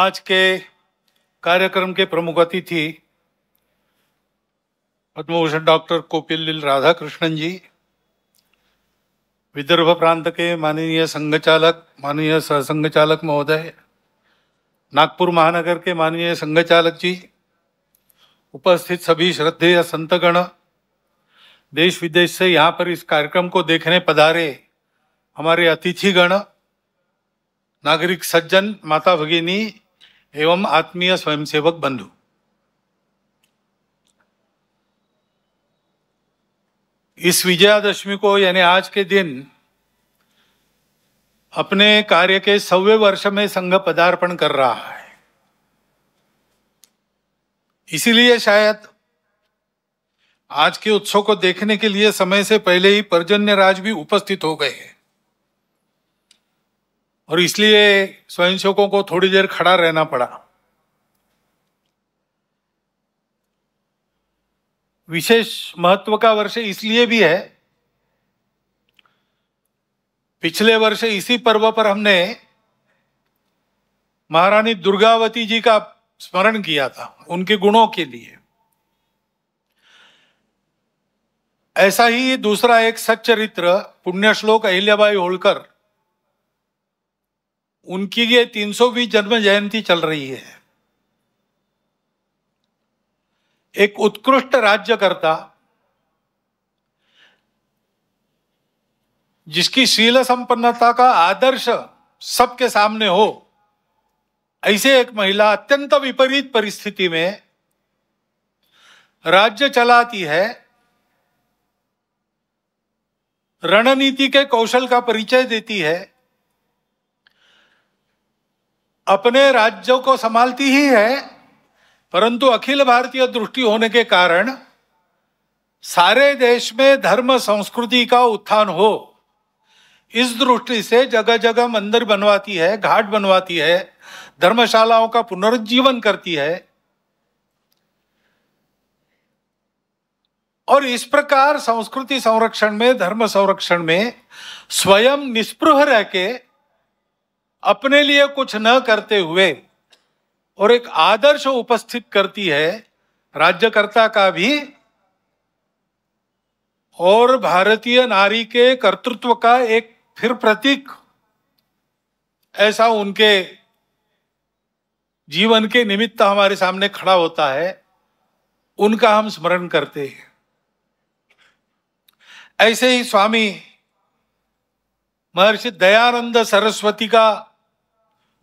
आज के कार्यक्रम के प्रमुख अतिथि पद्मभूषण डॉक्टर कोपिल राधाकृष्णन जी विदर्भ प्रांत के माननीय संघचालक माननीय सहसंघचालक महोदय नागपुर महानगर के माननीय संघचालक जी उपस्थित सभी श्रद्धेय संतगण देश विदेश से यहाँ पर इस कार्यक्रम को देखने पधारे हमारे अतिथिगण नागरिक सज्जन माता भगिनी एवं आत्मीय स्वयंसेवक बंधु इस विजयादशमी को यानी आज के दिन अपने कार्य के सवे वर्ष में संघ पदार्पण कर रहा है इसीलिए शायद आज के उत्सव को देखने के लिए समय से पहले ही पर्जन्य राज भी उपस्थित हो गए हैं और इसलिए स्वयंसेवकों को थोड़ी देर खड़ा रहना पड़ा विशेष महत्व का वर्ष इसलिए भी है पिछले वर्ष इसी पर्व पर हमने महारानी दुर्गावती जी का स्मरण किया था उनके गुणों के लिए ऐसा ही दूसरा एक सच्चरित्र पुण्य श्लोक अहिल्याबाई होलकर उनकी ये 320 जन्म जयंती चल रही है एक उत्कृष्ट राज्यकर्ता जिसकी शील संपन्नता का आदर्श सबके सामने हो ऐसे एक महिला अत्यंत विपरीत परिस्थिति में राज्य चलाती है रणनीति के कौशल का परिचय देती है अपने राज्यों को संभालती ही है परंतु अखिल भारतीय दृष्टि होने के कारण सारे देश में धर्म संस्कृति का उत्थान हो इस दृष्टि से जगह जगह मंदिर बनवाती है घाट बनवाती है धर्मशालाओं का पुनरुज्जीवन करती है और इस प्रकार संस्कृति संरक्षण में धर्म संरक्षण में स्वयं निष्पृह रह के अपने लिए कुछ न करते हुए और एक आदर्श उपस्थित करती है राज्यकर्ता का भी और भारतीय नारी के कर्तृत्व का एक फिर प्रतीक ऐसा उनके जीवन के निमित्त हमारे सामने खड़ा होता है उनका हम स्मरण करते हैं ऐसे ही स्वामी महर्षि दयानंद सरस्वती का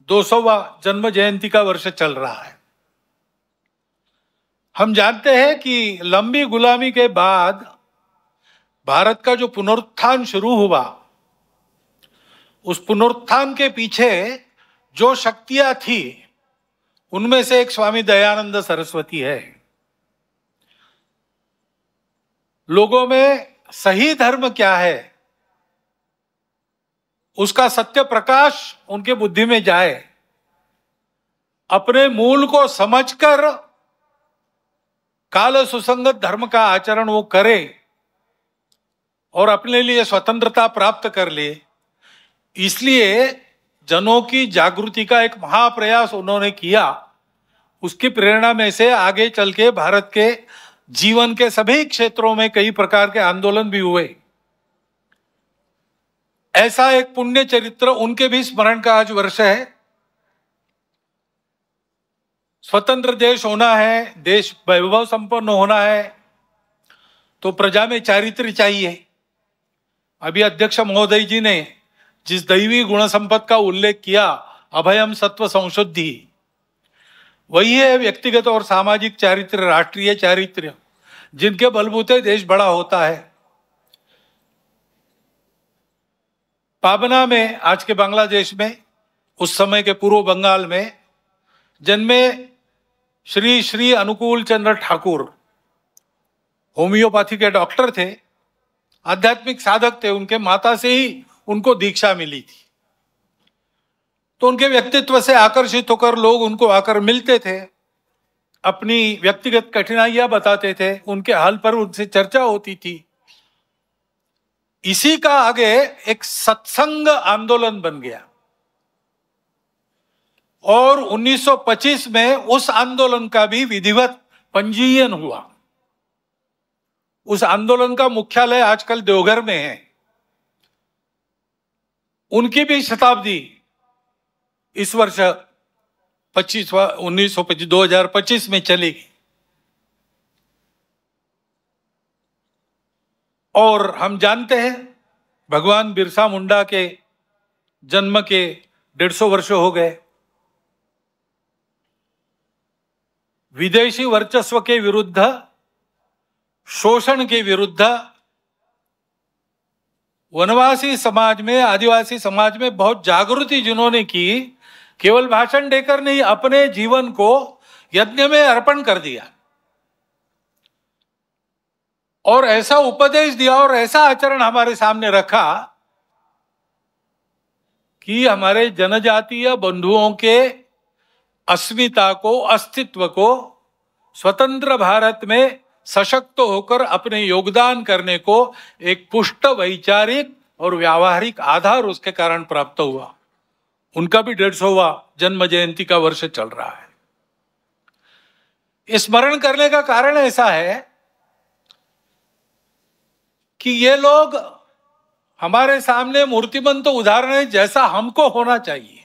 दो सौवा जन्म जयंती का वर्ष चल रहा है हम जानते हैं कि लंबी गुलामी के बाद भारत का जो पुनरुत्थान शुरू हुआ उस पुनरुत्थान के पीछे जो शक्तियां थी उनमें से एक स्वामी दयानंद सरस्वती है लोगों में सही धर्म क्या है उसका सत्य प्रकाश उनके बुद्धि में जाए अपने मूल को समझकर काल सुसंगत धर्म का आचरण वो करे और अपने लिए स्वतंत्रता प्राप्त कर ले इसलिए जनों की जागृति का एक महाप्रयास उन्होंने किया उसकी प्रेरणा में से आगे चल के भारत के जीवन के सभी क्षेत्रों में कई प्रकार के आंदोलन भी हुए ऐसा एक पुण्य चरित्र उनके भी स्मरण का आज वर्ष है स्वतंत्र देश होना है देश वैभव संपन्न होना है तो प्रजा में चारित्र चाहिए अभी अध्यक्ष महोदय जी ने जिस दैवी गुण संपद का उल्लेख किया अभयम सत्व संशुद्धि वही है व्यक्तिगत और सामाजिक चारित्र राष्ट्रीय चारित्र जिनके बलबूते देश बड़ा होता है पाबना में आज के बांग्लादेश में उस समय के पूर्व बंगाल में जन्मे श्री श्री अनुकूल चंद्र ठाकुर होम्योपैथी के डॉक्टर थे आध्यात्मिक साधक थे उनके माता से ही उनको दीक्षा मिली थी तो उनके व्यक्तित्व से आकर्षित होकर लोग उनको आकर मिलते थे अपनी व्यक्तिगत कठिनाइयां बताते थे उनके हाल पर उनसे चर्चा होती थी इसी का आगे एक सत्संग आंदोलन बन गया और 1925 में उस आंदोलन का भी विधिवत पंजीयन हुआ उस आंदोलन का मुख्यालय आजकल देवघर में है उनकी भी शताब्दी इस वर्ष पच्चीस उन्नीस सौ पच्चीस दो हजार पच्चीस में चलेगी और हम जानते हैं भगवान बिरसा मुंडा के जन्म के डेढ़ सौ वर्ष हो गए विदेशी वर्चस्व के विरुद्ध शोषण के विरुद्ध वनवासी समाज में आदिवासी समाज में बहुत जागृति जिन्होंने की केवल भाषण देकर नहीं अपने जीवन को यज्ञ में अर्पण कर दिया और ऐसा उपदेश दिया और ऐसा आचरण हमारे सामने रखा कि हमारे जनजातीय बंधुओं के अस्मिता को अस्तित्व को स्वतंत्र भारत में सशक्त होकर अपने योगदान करने को एक पुष्ट वैचारिक और व्यावहारिक आधार उसके कारण प्राप्त हुआ उनका भी डेढ़ सौवा जन्म जयंती का वर्ष चल रहा है स्मरण करने का कारण ऐसा है कि ये लोग हमारे सामने मूर्तिमंत तो उदाहरण है जैसा हमको होना चाहिए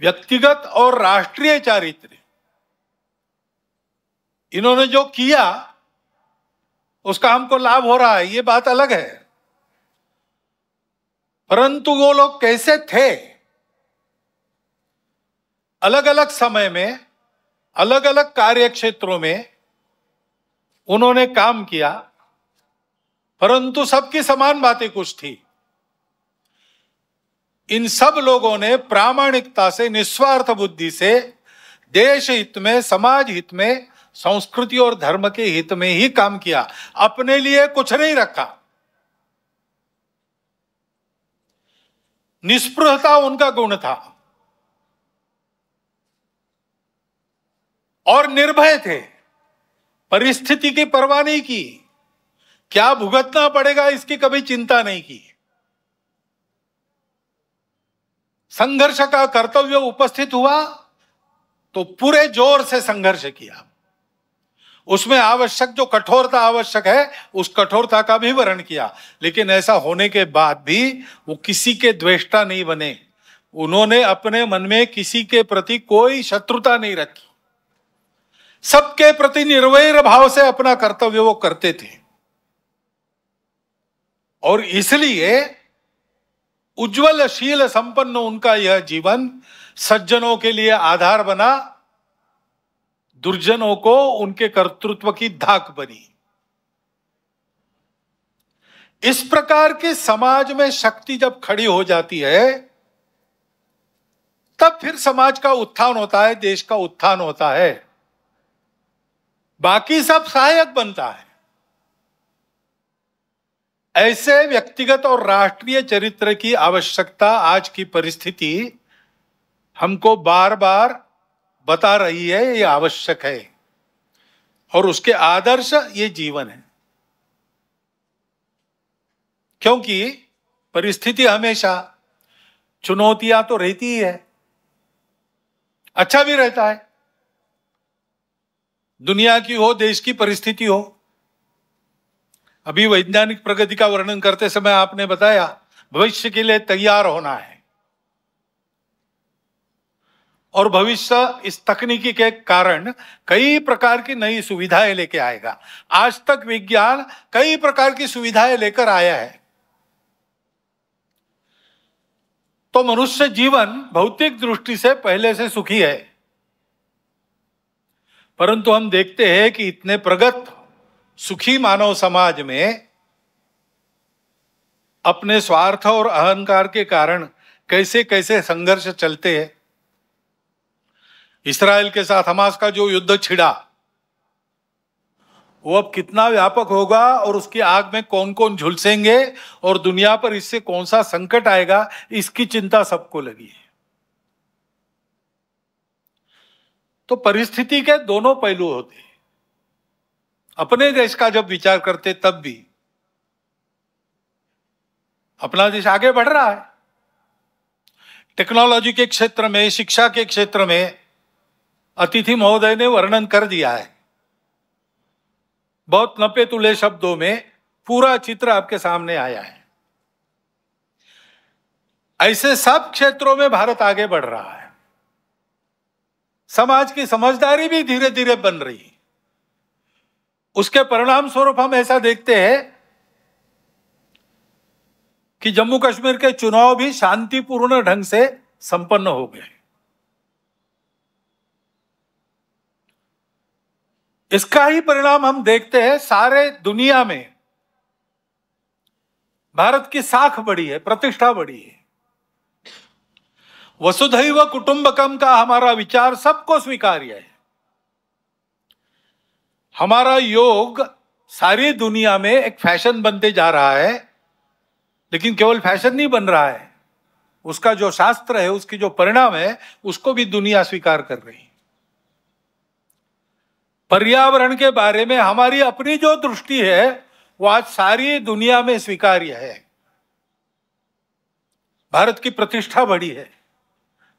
व्यक्तिगत और राष्ट्रीय चारित्र इन्होंने जो किया उसका हमको लाभ हो रहा है ये बात अलग है परंतु वो लोग कैसे थे अलग अलग समय में अलग अलग कार्य क्षेत्रों में उन्होंने काम किया परंतु सबकी समान बातें कुछ थी इन सब लोगों ने प्रामाणिकता से निस्वार्थ बुद्धि से देश हित में समाज हित में संस्कृति और धर्म के हित में ही काम किया अपने लिए कुछ नहीं रखा निष्पृहता उनका गुण था और निर्भय थे परिस्थिति की परवाह नहीं की क्या भुगतना पड़ेगा इसकी कभी चिंता नहीं की संघर्ष का कर्तव्य उपस्थित हुआ तो पूरे जोर से संघर्ष किया उसमें आवश्यक जो कठोरता आवश्यक है उस कठोरता का भी वर्ण किया लेकिन ऐसा होने के बाद भी वो किसी के द्वेष्टा नहीं बने उन्होंने अपने मन में किसी के प्रति कोई शत्रुता नहीं रखी सबके प्रति निर्वैर भाव से अपना कर्तव्य वो करते थे और इसलिए उज्जवल शील संपन्न उनका यह जीवन सज्जनों के लिए आधार बना दुर्जनों को उनके कर्तृत्व की धाक बनी इस प्रकार के समाज में शक्ति जब खड़ी हो जाती है तब फिर समाज का उत्थान होता है देश का उत्थान होता है बाकी सब सहायक बनता है ऐसे व्यक्तिगत और राष्ट्रीय चरित्र की आवश्यकता आज की परिस्थिति हमको बार बार बता रही है ये आवश्यक है और उसके आदर्श ये जीवन है क्योंकि परिस्थिति हमेशा चुनौतियां तो रहती ही है अच्छा भी रहता है दुनिया की हो देश की परिस्थिति हो अभी वैज्ञानिक प्रगति का वर्णन करते समय आपने बताया भविष्य के लिए तैयार होना है और भविष्य इस तकनीकी के कारण कई प्रकार की नई सुविधाएं लेके आएगा आज तक विज्ञान कई प्रकार की सुविधाएं लेकर आया है तो मनुष्य जीवन भौतिक दृष्टि से पहले से सुखी है परंतु हम देखते हैं कि इतने प्रगत सुखी मानव समाज में अपने स्वार्थ और अहंकार के कारण कैसे कैसे संघर्ष चलते हैं इसराइल के साथ हमास का जो युद्ध छिड़ा वो अब कितना व्यापक होगा और उसकी आग में कौन कौन झुलसेंगे और दुनिया पर इससे कौन सा संकट आएगा इसकी चिंता सबको लगी है तो परिस्थिति के दोनों पहलू होते हैं अपने देश का जब विचार करते तब भी अपना देश आगे बढ़ रहा है टेक्नोलॉजी के क्षेत्र में शिक्षा के क्षेत्र में अतिथि महोदय ने वर्णन कर दिया है बहुत नपे तुले शब्दों में पूरा चित्र आपके सामने आया है ऐसे सब क्षेत्रों में भारत आगे बढ़ रहा है समाज की समझदारी भी धीरे धीरे बन रही उसके परिणाम स्वरूप हम ऐसा देखते हैं कि जम्मू कश्मीर के चुनाव भी शांतिपूर्ण ढंग से संपन्न हो गए इसका ही परिणाम हम देखते हैं सारे दुनिया में भारत की साख बढ़ी है प्रतिष्ठा बढ़ी है वसुधैव कुटुंबकम का हमारा विचार सबको स्वीकार्य है हमारा योग सारी दुनिया में एक फैशन बनते जा रहा है लेकिन केवल फैशन नहीं बन रहा है उसका जो शास्त्र है उसकी जो परिणाम है उसको भी दुनिया स्वीकार कर रही पर्यावरण के बारे में हमारी अपनी जो दृष्टि है वो आज सारी दुनिया में स्वीकार्य है भारत की प्रतिष्ठा बड़ी है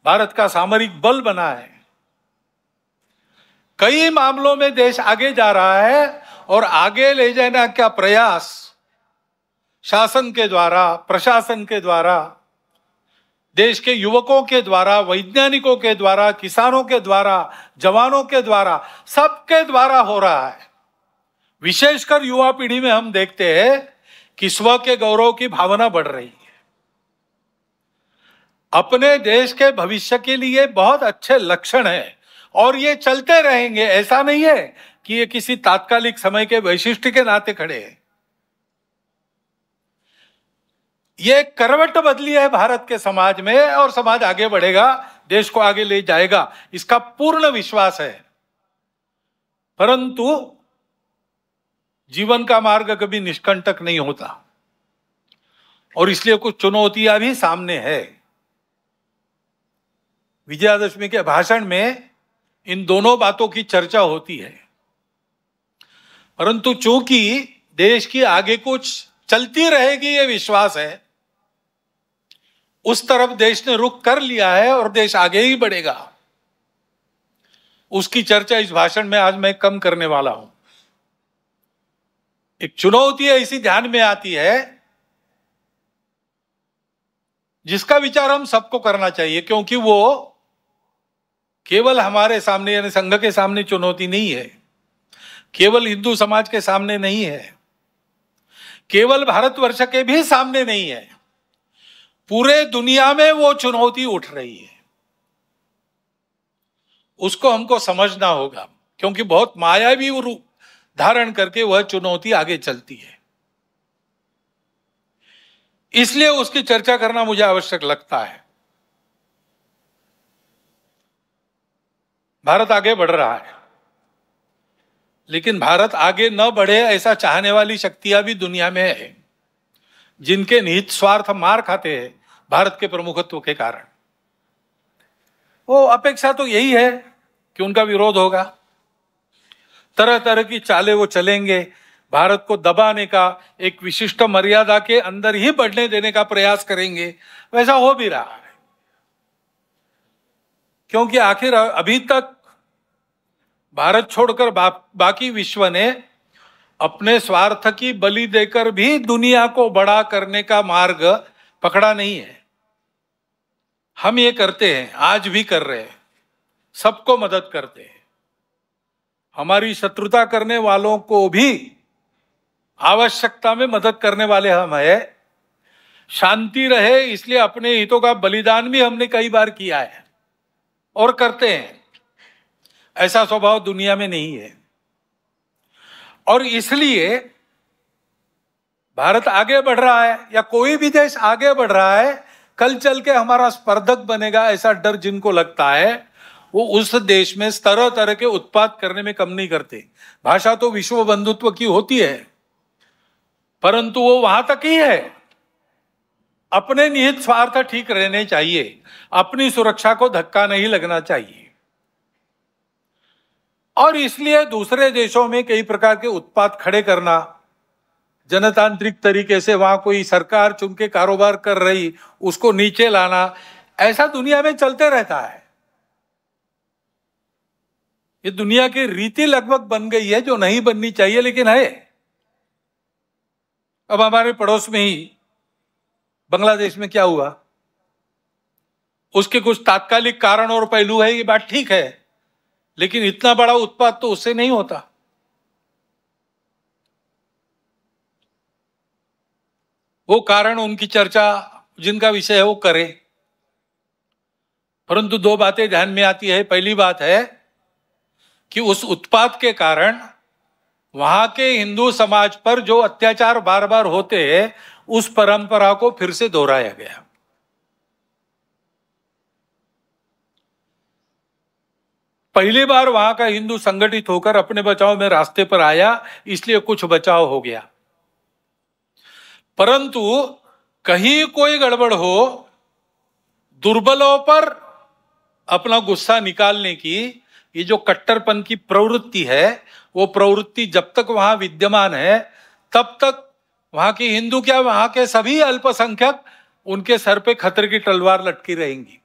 भारत का सामरिक बल बना है कई मामलों में देश आगे जा रहा है और आगे ले जाने का प्रयास शासन के द्वारा प्रशासन के द्वारा देश के युवकों के द्वारा वैज्ञानिकों के द्वारा किसानों के द्वारा जवानों के द्वारा सबके द्वारा हो रहा है विशेषकर युवा पीढ़ी में हम देखते हैं कि स्व के गौरव की भावना बढ़ रही अपने देश के भविष्य के लिए बहुत अच्छे लक्षण हैं और ये चलते रहेंगे ऐसा नहीं है कि ये किसी तात्कालिक समय के वैशिष्ट के नाते खड़े हैं ये करवट बदली है भारत के समाज में और समाज आगे बढ़ेगा देश को आगे ले जाएगा इसका पूर्ण विश्वास है परंतु जीवन का मार्ग कभी निष्कंटक नहीं होता और इसलिए कुछ चुनौतियां भी सामने है विजयादशमी के भाषण में इन दोनों बातों की चर्चा होती है परंतु चूंकि देश की आगे कुछ चलती रहेगी ये विश्वास है उस तरफ देश ने रुख कर लिया है और देश आगे ही बढ़ेगा उसकी चर्चा इस भाषण में आज मैं कम करने वाला हूं एक चुनौती है इसी ध्यान में आती है जिसका विचार हम सबको करना चाहिए क्योंकि वो केवल हमारे सामने यानी संघ के सामने चुनौती नहीं है केवल हिंदू समाज के सामने नहीं है केवल भारतवर्ष के भी सामने नहीं है पूरे दुनिया में वो चुनौती उठ रही है उसको हमको समझना होगा क्योंकि बहुत मायावी रूप धारण करके वह चुनौती आगे चलती है इसलिए उसकी चर्चा करना मुझे आवश्यक लगता है भारत आगे बढ़ रहा है लेकिन भारत आगे न बढ़े ऐसा चाहने वाली शक्तियां भी दुनिया में है जिनके निहित स्वार्थ मार खाते हैं भारत के प्रमुखत्व के कारण वो अपेक्षा तो यही है कि उनका विरोध होगा तरह तरह की चाले वो चलेंगे भारत को दबाने का एक विशिष्ट मर्यादा के अंदर ही बढ़ने देने का प्रयास करेंगे वैसा हो भी रहा है क्योंकि आखिर अभी तक भारत छोड़कर बा, बाकी विश्व ने अपने स्वार्थ की बलि देकर भी दुनिया को बड़ा करने का मार्ग पकड़ा नहीं है हम ये करते हैं आज भी कर रहे हैं सबको मदद करते हैं हमारी शत्रुता करने वालों को भी आवश्यकता में मदद करने वाले हम है शांति रहे इसलिए अपने हितों का बलिदान भी हमने कई बार किया है और करते हैं ऐसा स्वभाव दुनिया में नहीं है और इसलिए भारत आगे बढ़ रहा है या कोई भी देश आगे बढ़ रहा है कल चल के हमारा स्पर्धक बनेगा ऐसा डर जिनको लगता है वो उस देश में तरह तरह के उत्पाद करने में कम नहीं करते भाषा तो विश्व बंधुत्व की होती है परंतु वो वहां तक ही है अपने निहित स्वार्थ ठीक रहने चाहिए अपनी सुरक्षा को धक्का नहीं लगना चाहिए और इसलिए दूसरे देशों में कई प्रकार के उत्पाद खड़े करना जनतांत्रिक तरीके से वहां कोई सरकार चुन के कारोबार कर रही उसको नीचे लाना ऐसा दुनिया में चलते रहता है ये दुनिया की रीति लगभग बन गई है जो नहीं बननी चाहिए लेकिन है अब हमारे पड़ोस में ही बांग्लादेश में क्या हुआ उसके कुछ तात्कालिक कारण और पहलू है ये बात ठीक है लेकिन इतना बड़ा उत्पाद तो उससे नहीं होता वो कारण उनकी चर्चा जिनका विषय है वो करे परंतु दो बातें ध्यान में आती है पहली बात है कि उस उत्पाद के कारण वहां के हिंदू समाज पर जो अत्याचार बार बार होते हैं उस परंपरा को फिर से दोहराया गया पहली बार वहां का हिंदू संगठित होकर अपने बचाव में रास्ते पर आया इसलिए कुछ बचाव हो गया परंतु कहीं कोई गड़बड़ हो दुर्बलों पर अपना गुस्सा निकालने की ये जो कट्टरपन की प्रवृत्ति है वो प्रवृत्ति जब तक वहां विद्यमान है तब तक वहां की हिंदू क्या वहां के सभी अल्पसंख्यक उनके सर पे खतरे की तलवार लटकी रहेंगी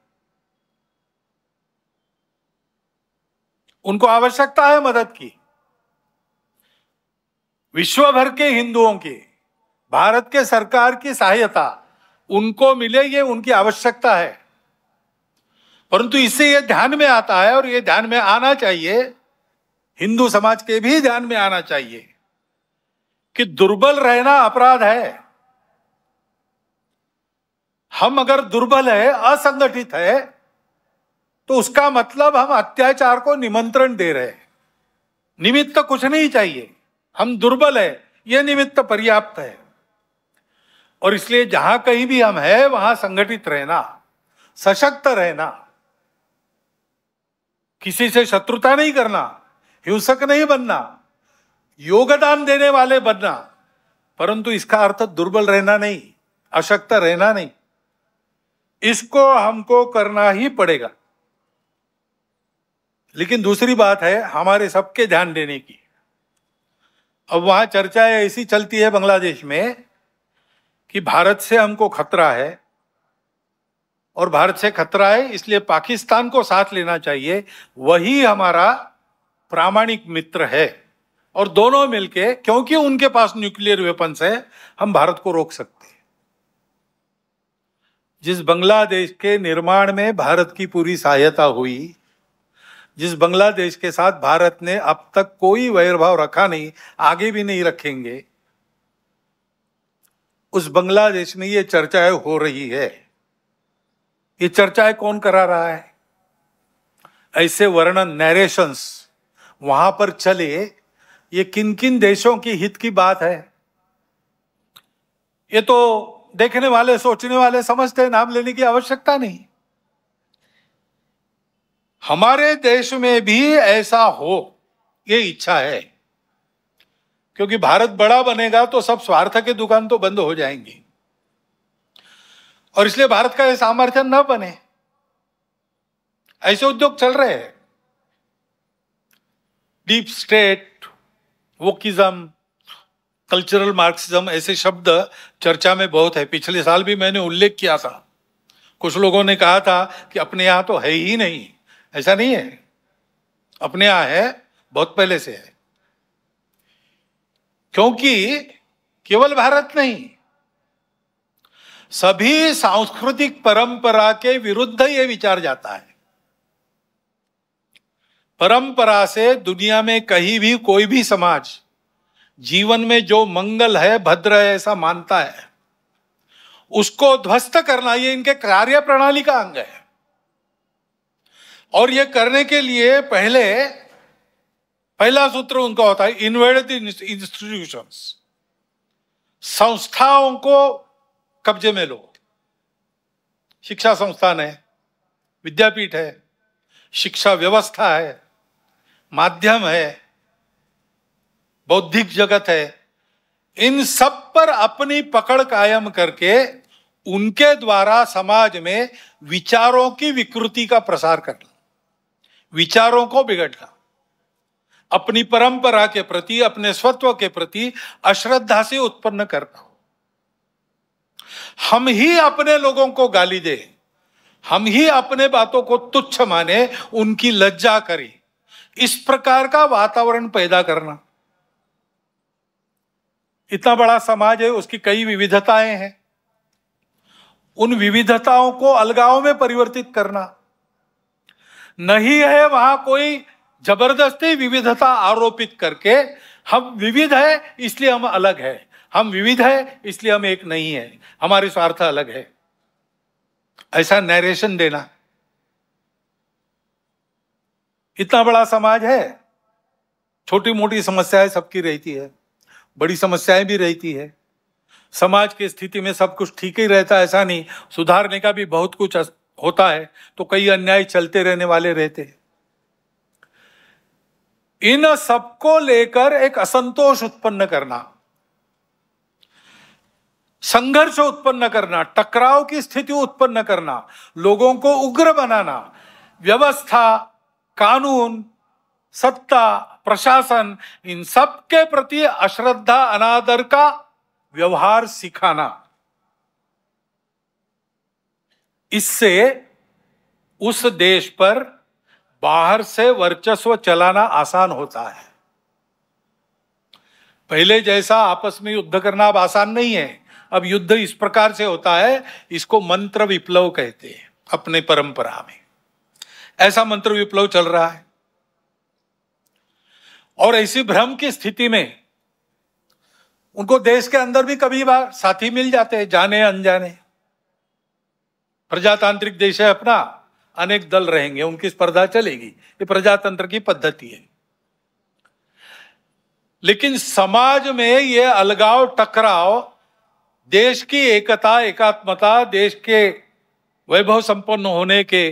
उनको आवश्यकता है मदद की विश्व भर के हिंदुओं की भारत के सरकार की सहायता उनको मिले ये उनकी आवश्यकता है परंतु इससे ये ध्यान में आता है और ये ध्यान में आना चाहिए हिंदू समाज के भी ध्यान में आना चाहिए कि दुर्बल रहना अपराध है हम अगर दुर्बल है असंगठित है तो उसका मतलब हम अत्याचार को निमंत्रण दे रहे हैं निमित्त कुछ नहीं चाहिए हम दुर्बल है यह निमित्त पर्याप्त है और इसलिए जहां कहीं भी हम है वहां संगठित रहना सशक्त रहना किसी से शत्रुता नहीं करना हिंसक नहीं बनना योगदान देने वाले बनना परंतु इसका अर्थ दुर्बल रहना नहीं अशक्त रहना नहीं इसको हमको करना ही पड़ेगा लेकिन दूसरी बात है हमारे सबके ध्यान देने की अब वहां चर्चा ऐसी चलती है बांग्लादेश में कि भारत से हमको खतरा है और भारत से खतरा है इसलिए पाकिस्तान को साथ लेना चाहिए वही हमारा प्रामाणिक मित्र है और दोनों मिलके क्योंकि उनके पास न्यूक्लियर वेपन्स है हम भारत को रोक सकते हैं जिस बांग्लादेश के निर्माण में भारत की पूरी सहायता हुई जिस बांग्लादेश के साथ भारत ने अब तक कोई वैरभाव रखा नहीं आगे भी नहीं रखेंगे उस बांग्लादेश में ये चर्चाएं हो रही है ये चर्चाएं कौन करा रहा है ऐसे वर्णन नरेशंस वहां पर चले ये किन किन देशों की हित की बात है ये तो देखने वाले सोचने वाले समझते हैं नाम लेने की आवश्यकता नहीं हमारे देश में भी ऐसा हो ये इच्छा है क्योंकि भारत बड़ा बनेगा तो सब स्वार्थ के दुकान तो बंद हो जाएंगी और इसलिए भारत का यह सामर्थ्य न बने ऐसे उद्योग चल रहे हैं deep state wokeism cultural Marxism ऐसे शब्द चर्चा में बहुत है पिछले साल भी मैंने उल्लेख किया था कुछ लोगों ने कहा था कि अपने यहाँ तो है ही नहीं ऐसा नहीं है अपने यहाँ है बहुत पहले से है क्योंकि केवल भारत नहीं सभी सांस्कृतिक परंपरा के विरुद्ध ये विचार जाता है परंपरा से दुनिया में कहीं भी कोई भी समाज जीवन में जो मंगल है भद्र है ऐसा मानता है उसको ध्वस्त करना ये इनके कार्य प्रणाली का अंग है और ये करने के लिए पहले पहला सूत्र उनका होता है इन्वेड इंस्टीट्यूशन संस्थाओं को कब्जे में लो शिक्षा संस्थान है विद्यापीठ है शिक्षा व्यवस्था है माध्यम है बौद्धिक जगत है इन सब पर अपनी पकड़ कायम करके उनके द्वारा समाज में विचारों की विकृति का प्रसार करना विचारों को बिगड़ना अपनी परंपरा के प्रति अपने स्वत्व के प्रति अश्रद्धा से उत्पन्न करना हम ही अपने लोगों को गाली दें हम ही अपने बातों को तुच्छ माने उनकी लज्जा करें इस प्रकार का वातावरण पैदा करना इतना बड़ा समाज है उसकी कई विविधताएं हैं उन विविधताओं को अलगाव में परिवर्तित करना नहीं है वहां कोई जबरदस्ती विविधता आरोपित करके हम विविध है इसलिए हम अलग है हम विविध है इसलिए हम एक नहीं है हमारे स्वार्थ अलग है ऐसा नरेशन देना इतना बड़ा समाज है छोटी मोटी समस्याएं सबकी रहती है बड़ी समस्याएं भी रहती है समाज की स्थिति में सब कुछ ठीक ही रहता है ऐसा नहीं सुधारने का भी बहुत कुछ होता है तो कई अन्याय चलते रहने वाले रहते हैं इन सबको लेकर एक असंतोष उत्पन्न करना संघर्ष उत्पन्न करना टकराव की स्थिति उत्पन्न करना लोगों को उग्र बनाना व्यवस्था कानून सत्ता प्रशासन इन सब के प्रति अश्रद्धा अनादर का व्यवहार सिखाना इससे उस देश पर बाहर से वर्चस्व चलाना आसान होता है पहले जैसा आपस में युद्ध करना अब आसान नहीं है अब युद्ध इस प्रकार से होता है इसको मंत्र विप्लव कहते हैं अपने परंपरा में ऐसा मंत्र विप्लव चल रहा है और ऐसी भ्रम की स्थिति में उनको देश के अंदर भी कभी बार साथी मिल जाते हैं जाने अनजाने प्रजातांत्रिक देश है अपना अनेक दल रहेंगे उनकी स्पर्धा चलेगी ये प्रजातंत्र की पद्धति है लेकिन समाज में ये अलगाव टकराव देश की एकता एकात्मता देश के वैभव संपन्न होने के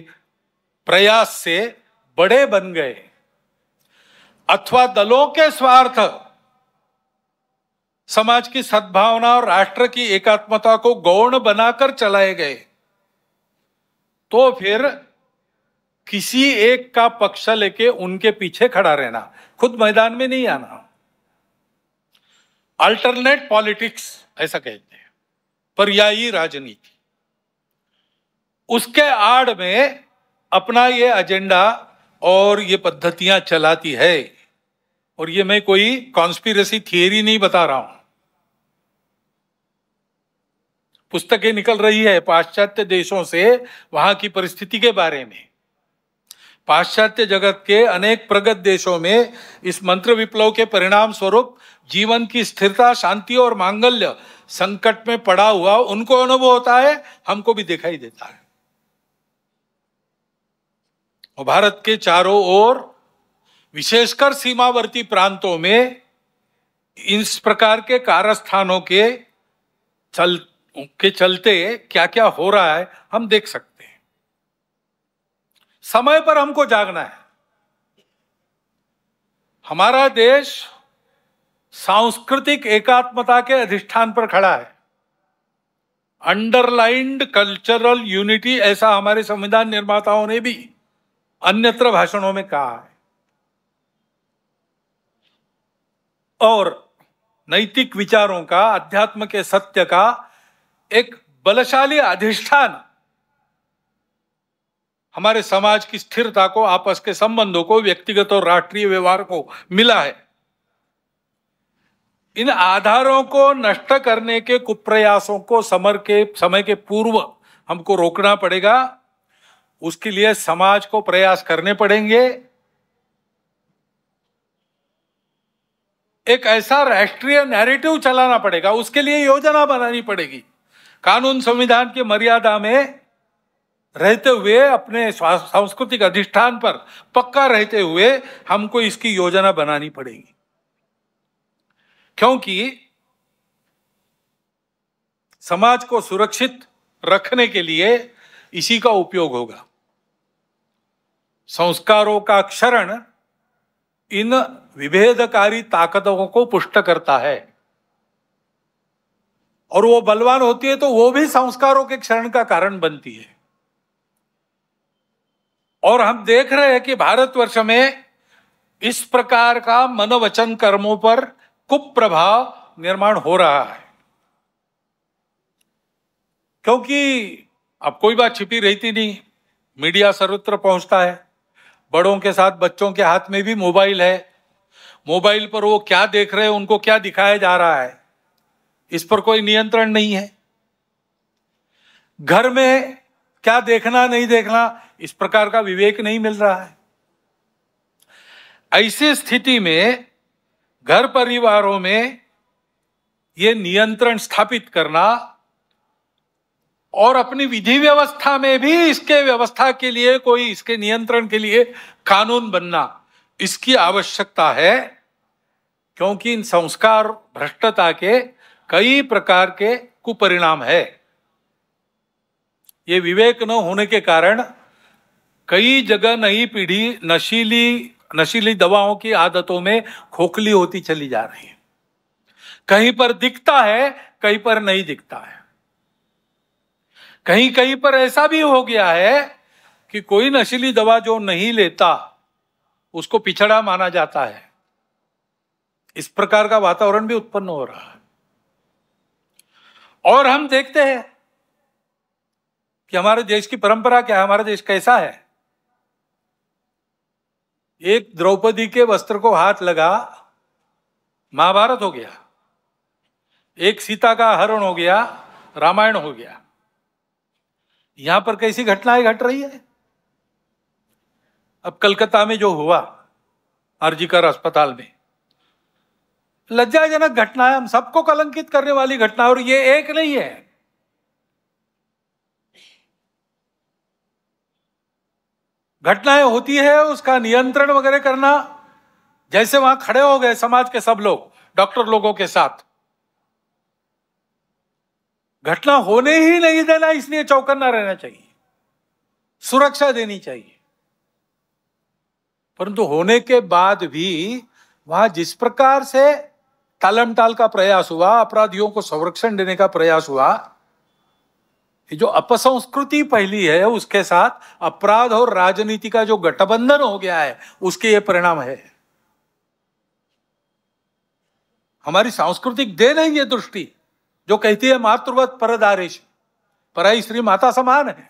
प्रयास से बड़े बन गए अथवा दलों के स्वार्थ समाज की सद्भावना और राष्ट्र की एकात्मता को गौण बनाकर चलाए गए तो फिर किसी एक का पक्ष लेके उनके पीछे खड़ा रहना खुद मैदान में नहीं आना अल्टरनेट पॉलिटिक्स ऐसा कहते हैं पर्यायी राजनीति उसके आड़ में अपना ये एजेंडा और ये पद्धतियां चलाती है और ये मैं कोई कॉन्स्पिरसी थियरी नहीं बता रहा हूं पुस्तकें निकल रही है पाश्चात्य देशों से वहां की परिस्थिति के बारे में पाश्चात्य जगत के अनेक प्रगत देशों में इस मंत्र विप्लव के परिणाम स्वरूप जीवन की स्थिरता शांति और मांगल्य संकट में पड़ा हुआ उनको अनुभव होता है हमको भी दिखाई देता है और भारत के चारों ओर विशेषकर सीमावर्ती प्रांतों में इस प्रकार के कारस्थानों के चल के चलते क्या क्या हो रहा है हम देख सकते हैं समय पर हमको जागना है हमारा देश सांस्कृतिक एकात्मता के अधिष्ठान पर खड़ा है अंडरलाइंड कल्चरल यूनिटी ऐसा हमारे संविधान निर्माताओं ने भी अन्यत्र भाषणों में कहा है और नैतिक विचारों का अध्यात्म के सत्य का एक बलशाली अधिष्ठान हमारे समाज की स्थिरता को आपस के संबंधों को व्यक्तिगत और राष्ट्रीय व्यवहार को मिला है इन आधारों को नष्ट करने के कुप्रयासों को समर के समय के पूर्व हमको रोकना पड़ेगा उसके लिए समाज को प्रयास करने पड़ेंगे एक ऐसा राष्ट्रीय नैरेटिव चलाना पड़ेगा उसके लिए योजना बनानी पड़ेगी कानून संविधान की मर्यादा में रहते हुए अपने सांस्कृतिक अधिष्ठान पर पक्का रहते हुए हमको इसकी योजना बनानी पड़ेगी क्योंकि समाज को सुरक्षित रखने के लिए इसी का उपयोग होगा संस्कारों का क्षरण इन विभेदकारी ताकतों को पुष्ट करता है और वो बलवान होती है तो वो भी संस्कारों के क्षरण का कारण बनती है और हम देख रहे हैं कि भारतवर्ष में इस प्रकार का मनोवचन कर्मों पर कुप्रभाव निर्माण हो रहा है क्योंकि अब कोई बात छिपी रहती नहीं मीडिया सर्वत्र पहुंचता है बड़ों के साथ बच्चों के हाथ में भी मोबाइल है मोबाइल पर वो क्या देख रहे हैं उनको क्या दिखाया जा रहा है इस पर कोई नियंत्रण नहीं है घर में क्या देखना नहीं देखना इस प्रकार का विवेक नहीं मिल रहा है ऐसी स्थिति में घर परिवारों में ये नियंत्रण स्थापित करना और अपनी विधि व्यवस्था में भी इसके व्यवस्था के लिए कोई इसके नियंत्रण के लिए कानून बनना इसकी आवश्यकता है क्योंकि इन संस्कार भ्रष्टता के कई प्रकार के कुपरिणाम है ये विवेक न होने के कारण कई जगह नई पीढ़ी नशीली नशीली दवाओं की आदतों में खोखली होती चली जा रही है कहीं पर दिखता है कहीं पर नहीं दिखता है कहीं कहीं पर ऐसा भी हो गया है कि कोई नशीली दवा जो नहीं लेता उसको पिछड़ा माना जाता है इस प्रकार का वातावरण भी उत्पन्न हो रहा है और हम देखते हैं कि हमारे देश की परंपरा क्या है हमारा देश कैसा है एक द्रौपदी के वस्त्र को हाथ लगा महाभारत हो गया एक सीता का हरण हो गया रामायण हो गया यहां पर कैसी घटनाएं घट रही है अब कलकत्ता में जो हुआ आरजीकर अस्पताल में लज्जाजनक घटना है हम सबको कलंकित करने वाली घटना और ये एक नहीं है घटनाएं होती है उसका नियंत्रण वगैरह करना जैसे वहां खड़े हो गए समाज के सब लोग डॉक्टर लोगों के साथ घटना होने ही नहीं देना इसलिए चौकन्ना रहना चाहिए सुरक्षा देनी चाहिए परंतु होने के बाद भी वहां जिस प्रकार से टालमटाल का प्रयास हुआ अपराधियों को संरक्षण देने का प्रयास हुआ ये जो अपसंस्कृति पहली है उसके साथ अपराध और राजनीति का जो गठबंधन हो गया है उसके ये परिणाम है हमारी सांस्कृतिक देन है ये दृष्टि जो कहती है मातृवत परदारेश पराई श्री माता समान है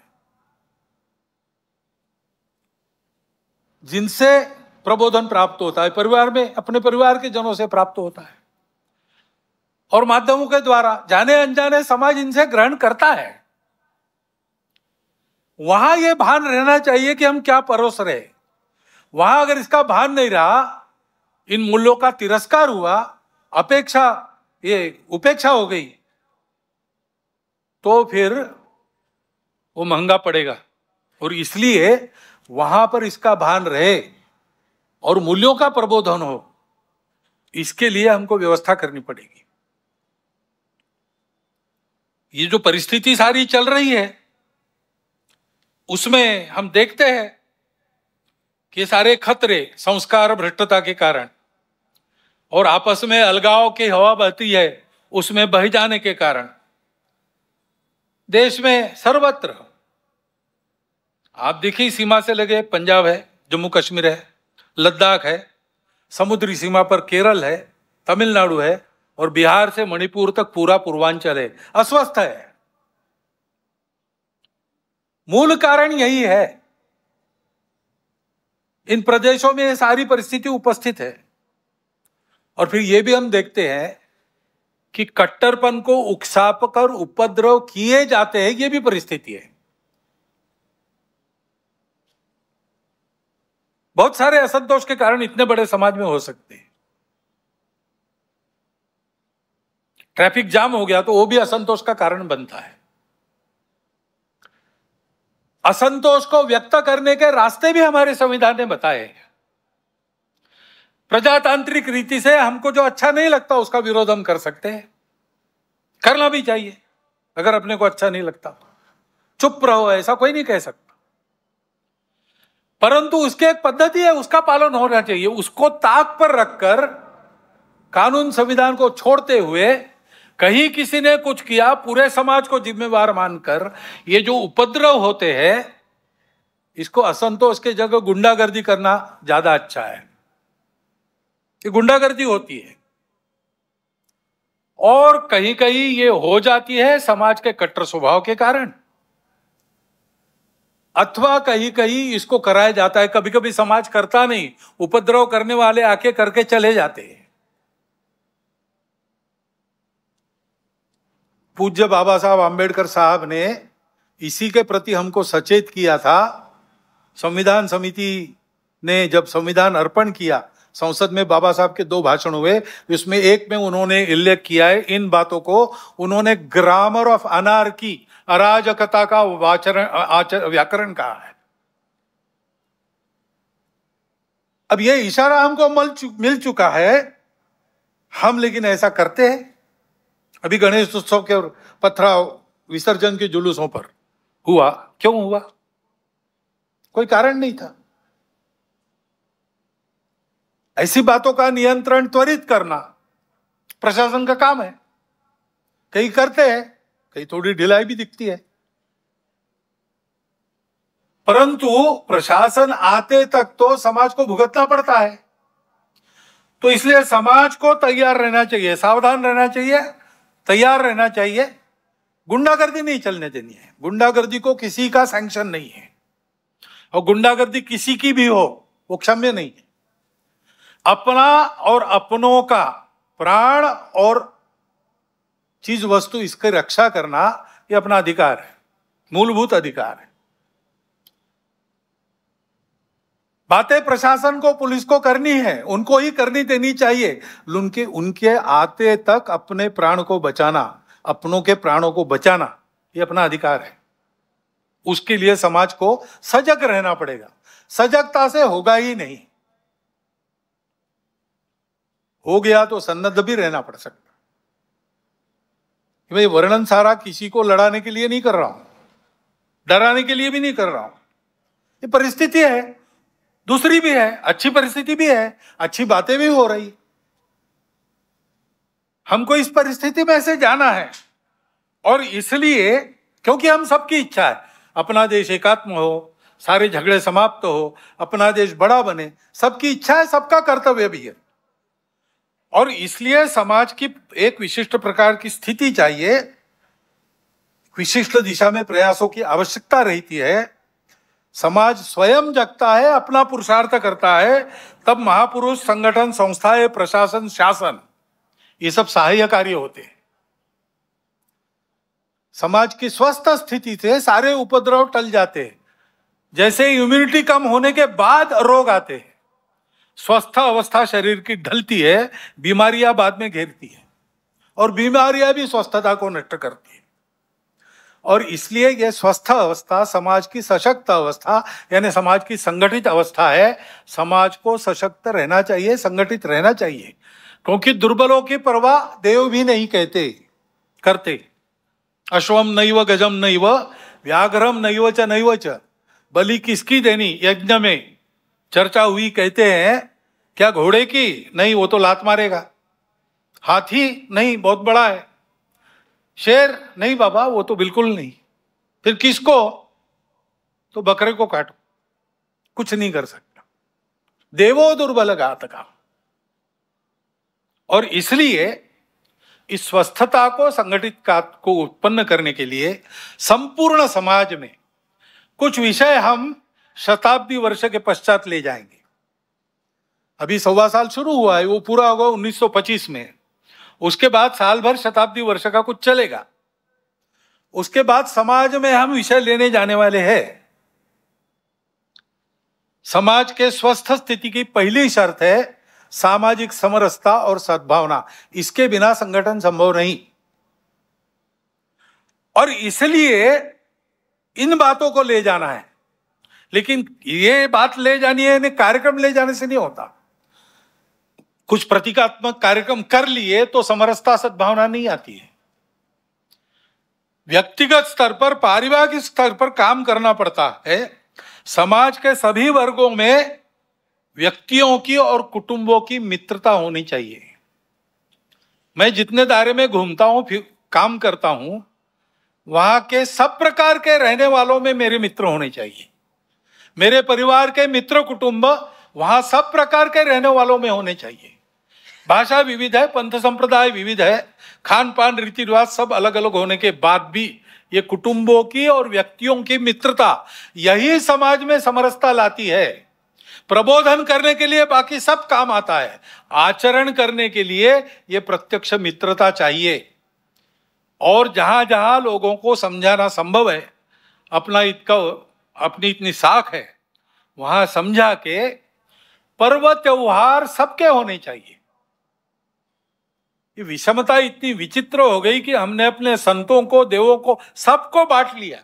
जिनसे प्रबोधन प्राप्त होता है परिवार में अपने परिवार के जनों से प्राप्त होता है और माध्यमों के द्वारा जाने अनजाने समाज इनसे ग्रहण करता है वहां यह भान रहना चाहिए कि हम क्या परोस रहे वहां अगर इसका भान नहीं रहा इन मूल्यों का तिरस्कार हुआ अपेक्षा ये उपेक्षा हो गई तो फिर वो महंगा पड़ेगा और इसलिए वहां पर इसका भान रहे और मूल्यों का प्रबोधन हो इसके लिए हमको व्यवस्था करनी पड़ेगी ये जो परिस्थिति सारी चल रही है उसमें हम देखते हैं कि सारे खतरे संस्कार भ्रष्टता के कारण और आपस में अलगाव की हवा बहती है उसमें बह जाने के कारण देश में सर्वत्र आप देखिए सीमा से लगे पंजाब है जम्मू कश्मीर है लद्दाख है समुद्री सीमा पर केरल है तमिलनाडु है और बिहार से मणिपुर तक पूरा पूर्वांचल है अस्वस्थ है मूल कारण यही है इन प्रदेशों में सारी परिस्थिति उपस्थित है और फिर ये भी हम देखते हैं कि कट्टरपन को उकसाप कर उपद्रव किए जाते हैं यह भी परिस्थिति है बहुत सारे असंतोष के कारण इतने बड़े समाज में हो सकते हैं ट्रैफिक जाम हो गया तो वो भी असंतोष का कारण बनता है असंतोष को व्यक्त करने के रास्ते भी हमारे संविधान ने बताए हैं प्रजातांत्रिक रीति से हमको जो अच्छा नहीं लगता उसका विरोध हम कर सकते हैं करना भी चाहिए अगर अपने को अच्छा नहीं लगता चुप रहो ऐसा कोई नहीं कह सकता परंतु उसके एक पद्धति है उसका पालन होना चाहिए उसको ताक पर रखकर कानून संविधान को छोड़ते हुए कहीं किसी ने कुछ किया पूरे समाज को जिम्मेवार मानकर ये जो उपद्रव होते हैं इसको असंतोष के जगह गुंडागर्दी करना ज्यादा अच्छा है ये गुंडागर्दी होती है और कहीं कहीं ये हो जाती है समाज के कट्टर स्वभाव के कारण अथवा कहीं कहीं इसको कराया जाता है कभी कभी समाज करता नहीं उपद्रव करने वाले आके करके चले जाते हैं पूज्य बाबा साहब आंबेडकर साहब ने इसी के प्रति हमको सचेत किया था संविधान समिति ने जब संविधान अर्पण किया संसद में बाबा साहब के दो भाषण हुए जिसमें एक में उन्होंने उल्लेख किया है इन बातों को उन्होंने ग्रामर ऑफ अनार की अराजकता का वाचरण व्याकरण कहा है अब यह इशारा हमको मिल मिल चुका है हम लेकिन ऐसा करते हैं अभी गणेश उत्सव के और पथराव विसर्जन के जुलूसों पर हुआ क्यों हुआ कोई कारण नहीं था ऐसी बातों का नियंत्रण त्वरित करना प्रशासन का काम है कई करते हैं कई थोड़ी ढिलाई भी दिखती है परंतु प्रशासन आते तक तो समाज को भुगतना पड़ता है तो इसलिए समाज को तैयार रहना चाहिए सावधान रहना चाहिए तैयार रहना चाहिए गुंडागर्दी नहीं चलने देनी है गुंडागर्दी को किसी का सैंक्शन नहीं है और गुंडागर्दी किसी की भी हो वो क्षम्य नहीं है अपना और अपनों का प्राण और चीज वस्तु इसकी रक्षा करना ये अपना अधिकार है मूलभूत अधिकार है बातें प्रशासन को पुलिस को करनी है उनको ही करनी देनी चाहिए उनके उनके आते तक अपने प्राण को बचाना अपनों के प्राणों को बचाना ये अपना अधिकार है उसके लिए समाज को सजग रहना पड़ेगा सजगता से होगा ही नहीं हो गया तो सन्नद्ध भी रहना पड़ सकता भाई वर्णन सारा किसी को लड़ाने के लिए नहीं कर रहा हूं डराने के लिए भी नहीं कर रहा हूं ये परिस्थिति है दूसरी भी है अच्छी परिस्थिति भी है अच्छी बातें भी हो रही हमको इस परिस्थिति में ऐसे जाना है और इसलिए क्योंकि हम सबकी इच्छा है अपना देश एकात्म हो सारे झगड़े समाप्त हो अपना देश बड़ा बने सबकी इच्छा है सबका कर्तव्य भी है और इसलिए समाज की एक विशिष्ट प्रकार की स्थिति चाहिए विशिष्ट दिशा में प्रयासों की आवश्यकता रहती है समाज स्वयं जगता है अपना पुरुषार्थ करता है तब महापुरुष संगठन संस्थाएं प्रशासन शासन ये सब सहायकारी होते हैं समाज की स्वस्थ स्थिति से सारे उपद्रव टल जाते हैं जैसे इम्यूनिटी कम होने के बाद रोग आते हैं स्वस्थ अवस्था शरीर की ढलती है बीमारियां बाद में घेरती है और बीमारियां भी स्वस्थता को नष्ट करती है और इसलिए यह स्वस्थ अवस्था समाज की सशक्त अवस्था यानी समाज की संगठित अवस्था है समाज को सशक्त रहना चाहिए संगठित रहना चाहिए क्योंकि दुर्बलों की परवाह देव भी नहीं कहते करते अश्वम नहीं व गजम नहीं व्याघ्रम नहीं व च नहीं व च बलि किसकी देनी यज्ञ में चर्चा हुई कहते हैं क्या घोड़े की नहीं वो तो लात मारेगा हाथी नहीं बहुत बड़ा है शेर नहीं बाबा वो तो बिल्कुल नहीं फिर किसको तो बकरे को काटो कुछ नहीं कर सकता देवो दुर्बल घात का और इसलिए इस स्वस्थता को संगठित कात को उत्पन्न करने के लिए संपूर्ण समाज में कुछ विषय हम शताब्दी वर्ष के पश्चात ले जाएंगे अभी सवा साल शुरू हुआ है वो पूरा होगा 1925 में उसके बाद साल भर शताब्दी वर्ष का कुछ चलेगा उसके बाद समाज में हम विषय लेने जाने वाले हैं समाज के स्वस्थ स्थिति की पहली शर्त है सामाजिक समरसता और सद्भावना इसके बिना संगठन संभव नहीं और इसलिए इन बातों को ले जाना है लेकिन ये बात ले जानी है कार्यक्रम ले जाने से नहीं होता कुछ प्रतीकात्मक कार्यक्रम कर लिए तो समरसता सद्भावना नहीं आती है व्यक्तिगत स्तर पर पारिवारिक स्तर पर काम करना पड़ता है समाज के सभी वर्गों में व्यक्तियों की और कुटुंबों की मित्रता होनी चाहिए मैं जितने दायरे में घूमता हूं काम करता हूं वहां के सब प्रकार के रहने वालों में मेरे मित्र होने चाहिए मेरे परिवार के मित्र कुटुंब वहां सब प्रकार के रहने वालों में होने चाहिए भाषा विविध है पंथ संप्रदाय विविध है खान पान रीति रिवाज सब अलग अलग होने के बाद भी ये कुटुंबों की और व्यक्तियों की मित्रता यही समाज में समरसता लाती है प्रबोधन करने के लिए बाकी सब काम आता है आचरण करने के लिए ये प्रत्यक्ष मित्रता चाहिए और जहां जहां लोगों को समझाना संभव है अपना का अपनी इतनी साख है वहां समझा के पर्व त्योहार सबके होने चाहिए ये विषमता इतनी विचित्र हो गई कि हमने अपने संतों को देवों को सबको बांट लिया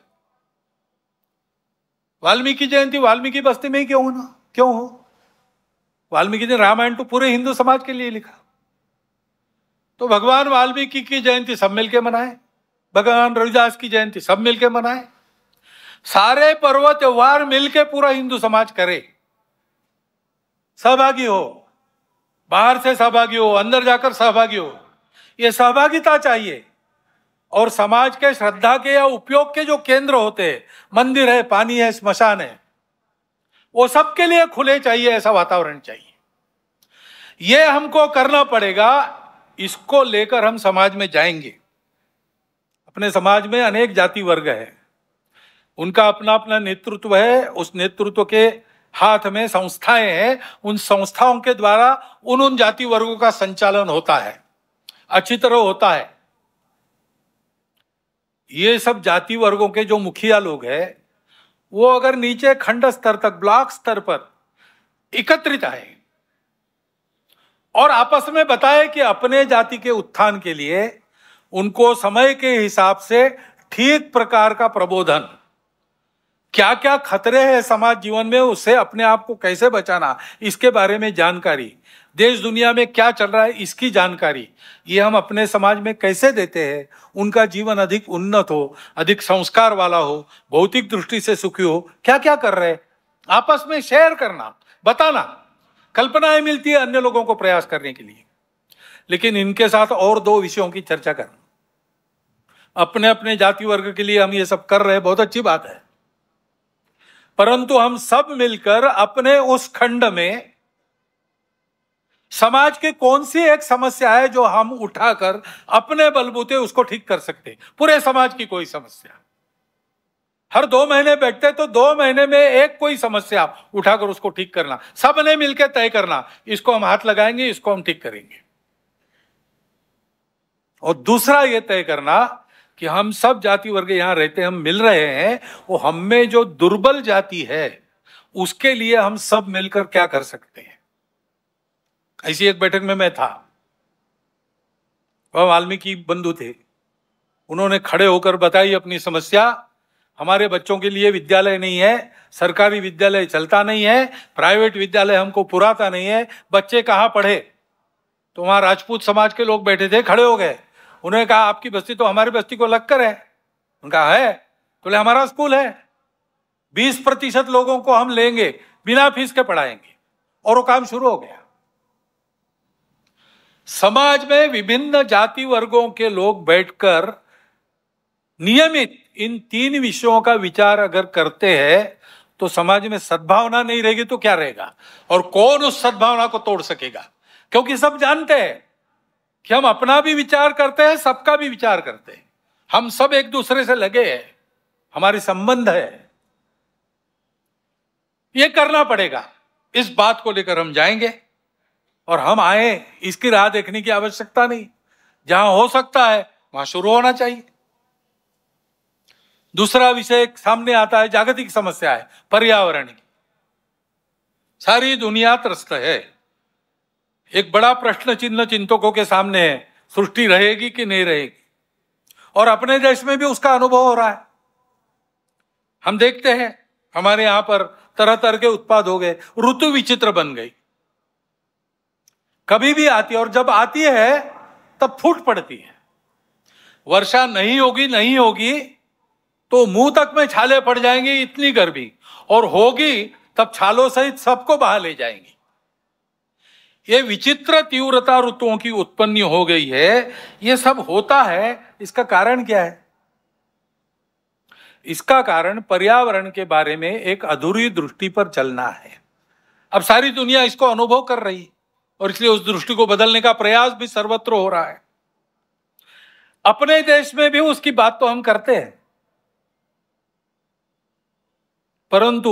वाल्मीकि जयंती वाल्मीकि बस्ती में ही क्यों ना क्यों हो वाल्मीकि ने रामायण तो पूरे हिंदू समाज के लिए लिखा तो भगवान वाल्मीकि की जयंती सब मिलके मनाए भगवान रविदास की जयंती सब मिलके मनाए सारे पर्व त्योहार मिलके पूरा हिंदू समाज करे सहभागी हो बाहर से सहभागी हो अंदर जाकर सहभागी हो ये सहभागिता चाहिए और समाज के श्रद्धा के या उपयोग के जो केंद्र होते हैं मंदिर है पानी है स्मशान है वो सबके लिए खुले चाहिए ऐसा वातावरण चाहिए ये हमको करना पड़ेगा इसको लेकर हम समाज में जाएंगे अपने समाज में अनेक जाति वर्ग है उनका अपना अपना नेतृत्व है उस नेतृत्व के हाथ में संस्थाएं हैं उन संस्थाओं के द्वारा उन उन जाति वर्गों का संचालन होता है अच्छी तरह होता है ये सब जाति वर्गों के जो मुखिया लोग हैं वो अगर नीचे खंड स्तर तक ब्लॉक स्तर पर एकत्रित आए और आपस में बताए कि अपने जाति के उत्थान के लिए उनको समय के हिसाब से ठीक प्रकार का प्रबोधन क्या क्या खतरे हैं समाज जीवन में उससे अपने आप को कैसे बचाना इसके बारे में जानकारी देश दुनिया में क्या चल रहा है इसकी जानकारी ये हम अपने समाज में कैसे देते हैं उनका जीवन अधिक उन्नत हो अधिक संस्कार वाला हो भौतिक दृष्टि से सुखी हो क्या क्या कर रहे हैं आपस में शेयर करना बताना कल्पनाएं मिलती है अन्य लोगों को प्रयास करने के लिए लेकिन इनके साथ और दो विषयों की चर्चा करना अपने अपने जाति वर्ग के लिए हम ये सब कर रहे हैं बहुत अच्छी बात है परंतु हम सब मिलकर अपने उस खंड में समाज की कौन सी एक समस्या है जो हम उठाकर अपने बलबूते उसको ठीक कर सकते पूरे समाज की कोई समस्या हर दो महीने बैठते तो दो महीने में एक कोई समस्या उठाकर उसको ठीक करना सब ने मिलकर तय करना इसको हम हाथ लगाएंगे इसको हम ठीक करेंगे और दूसरा यह तय करना कि हम सब जाति वर्ग यहाँ रहते हम मिल रहे हैं वो हम में जो दुर्बल जाति है उसके लिए हम सब मिलकर क्या कर सकते हैं ऐसी एक बैठक में मैं था वह वाल्मीकि बंधु थे उन्होंने खड़े होकर बताई अपनी समस्या हमारे बच्चों के लिए विद्यालय नहीं है सरकारी विद्यालय चलता नहीं है प्राइवेट विद्यालय हमको पुराता नहीं है बच्चे कहाँ पढ़े तो वहां राजपूत समाज के लोग बैठे थे खड़े हो गए उन्होंने कहा आपकी बस्ती तो हमारी बस्ती को लग कर है उनका है तो बोले हमारा स्कूल है बीस प्रतिशत लोगों को हम लेंगे बिना फीस के पढ़ाएंगे और वो काम शुरू हो गया समाज में विभिन्न जाति वर्गों के लोग बैठकर नियमित इन तीन विषयों का विचार अगर करते हैं तो समाज में सद्भावना नहीं रहेगी तो क्या रहेगा और कौन उस सद्भावना को तोड़ सकेगा क्योंकि सब जानते हैं कि हम अपना भी विचार करते हैं सबका भी विचार करते हैं हम सब एक दूसरे से लगे हैं हमारे संबंध है ये करना पड़ेगा इस बात को लेकर हम जाएंगे और हम आए इसकी राह देखने की आवश्यकता नहीं जहां हो सकता है वहां शुरू होना चाहिए दूसरा विषय सामने आता है जागतिक समस्या है पर्यावरण की सारी दुनिया त्रस्त है एक बड़ा प्रश्न चिन्ह चिंतकों के सामने है सृष्टि रहेगी कि नहीं रहेगी और अपने देश में भी उसका अनुभव हो रहा है हम देखते हैं हमारे यहां पर तरह तरह के उत्पाद हो गए ऋतु विचित्र बन गई कभी भी आती है और जब आती है तब फूट पड़ती है वर्षा नहीं होगी नहीं होगी तो मुंह तक में छाले पड़ जाएंगे इतनी गर्मी और होगी तब छालों सहित सबको बहा ले जाएंगी ये विचित्र तीव्रता ऋतुओं की उत्पन्न हो गई है ये सब होता है इसका कारण क्या है इसका कारण पर्यावरण के बारे में एक अधूरी दृष्टि पर चलना है अब सारी दुनिया इसको अनुभव कर रही और इसलिए उस दृष्टि को बदलने का प्रयास भी सर्वत्र हो रहा है अपने देश में भी उसकी बात तो हम करते हैं परंतु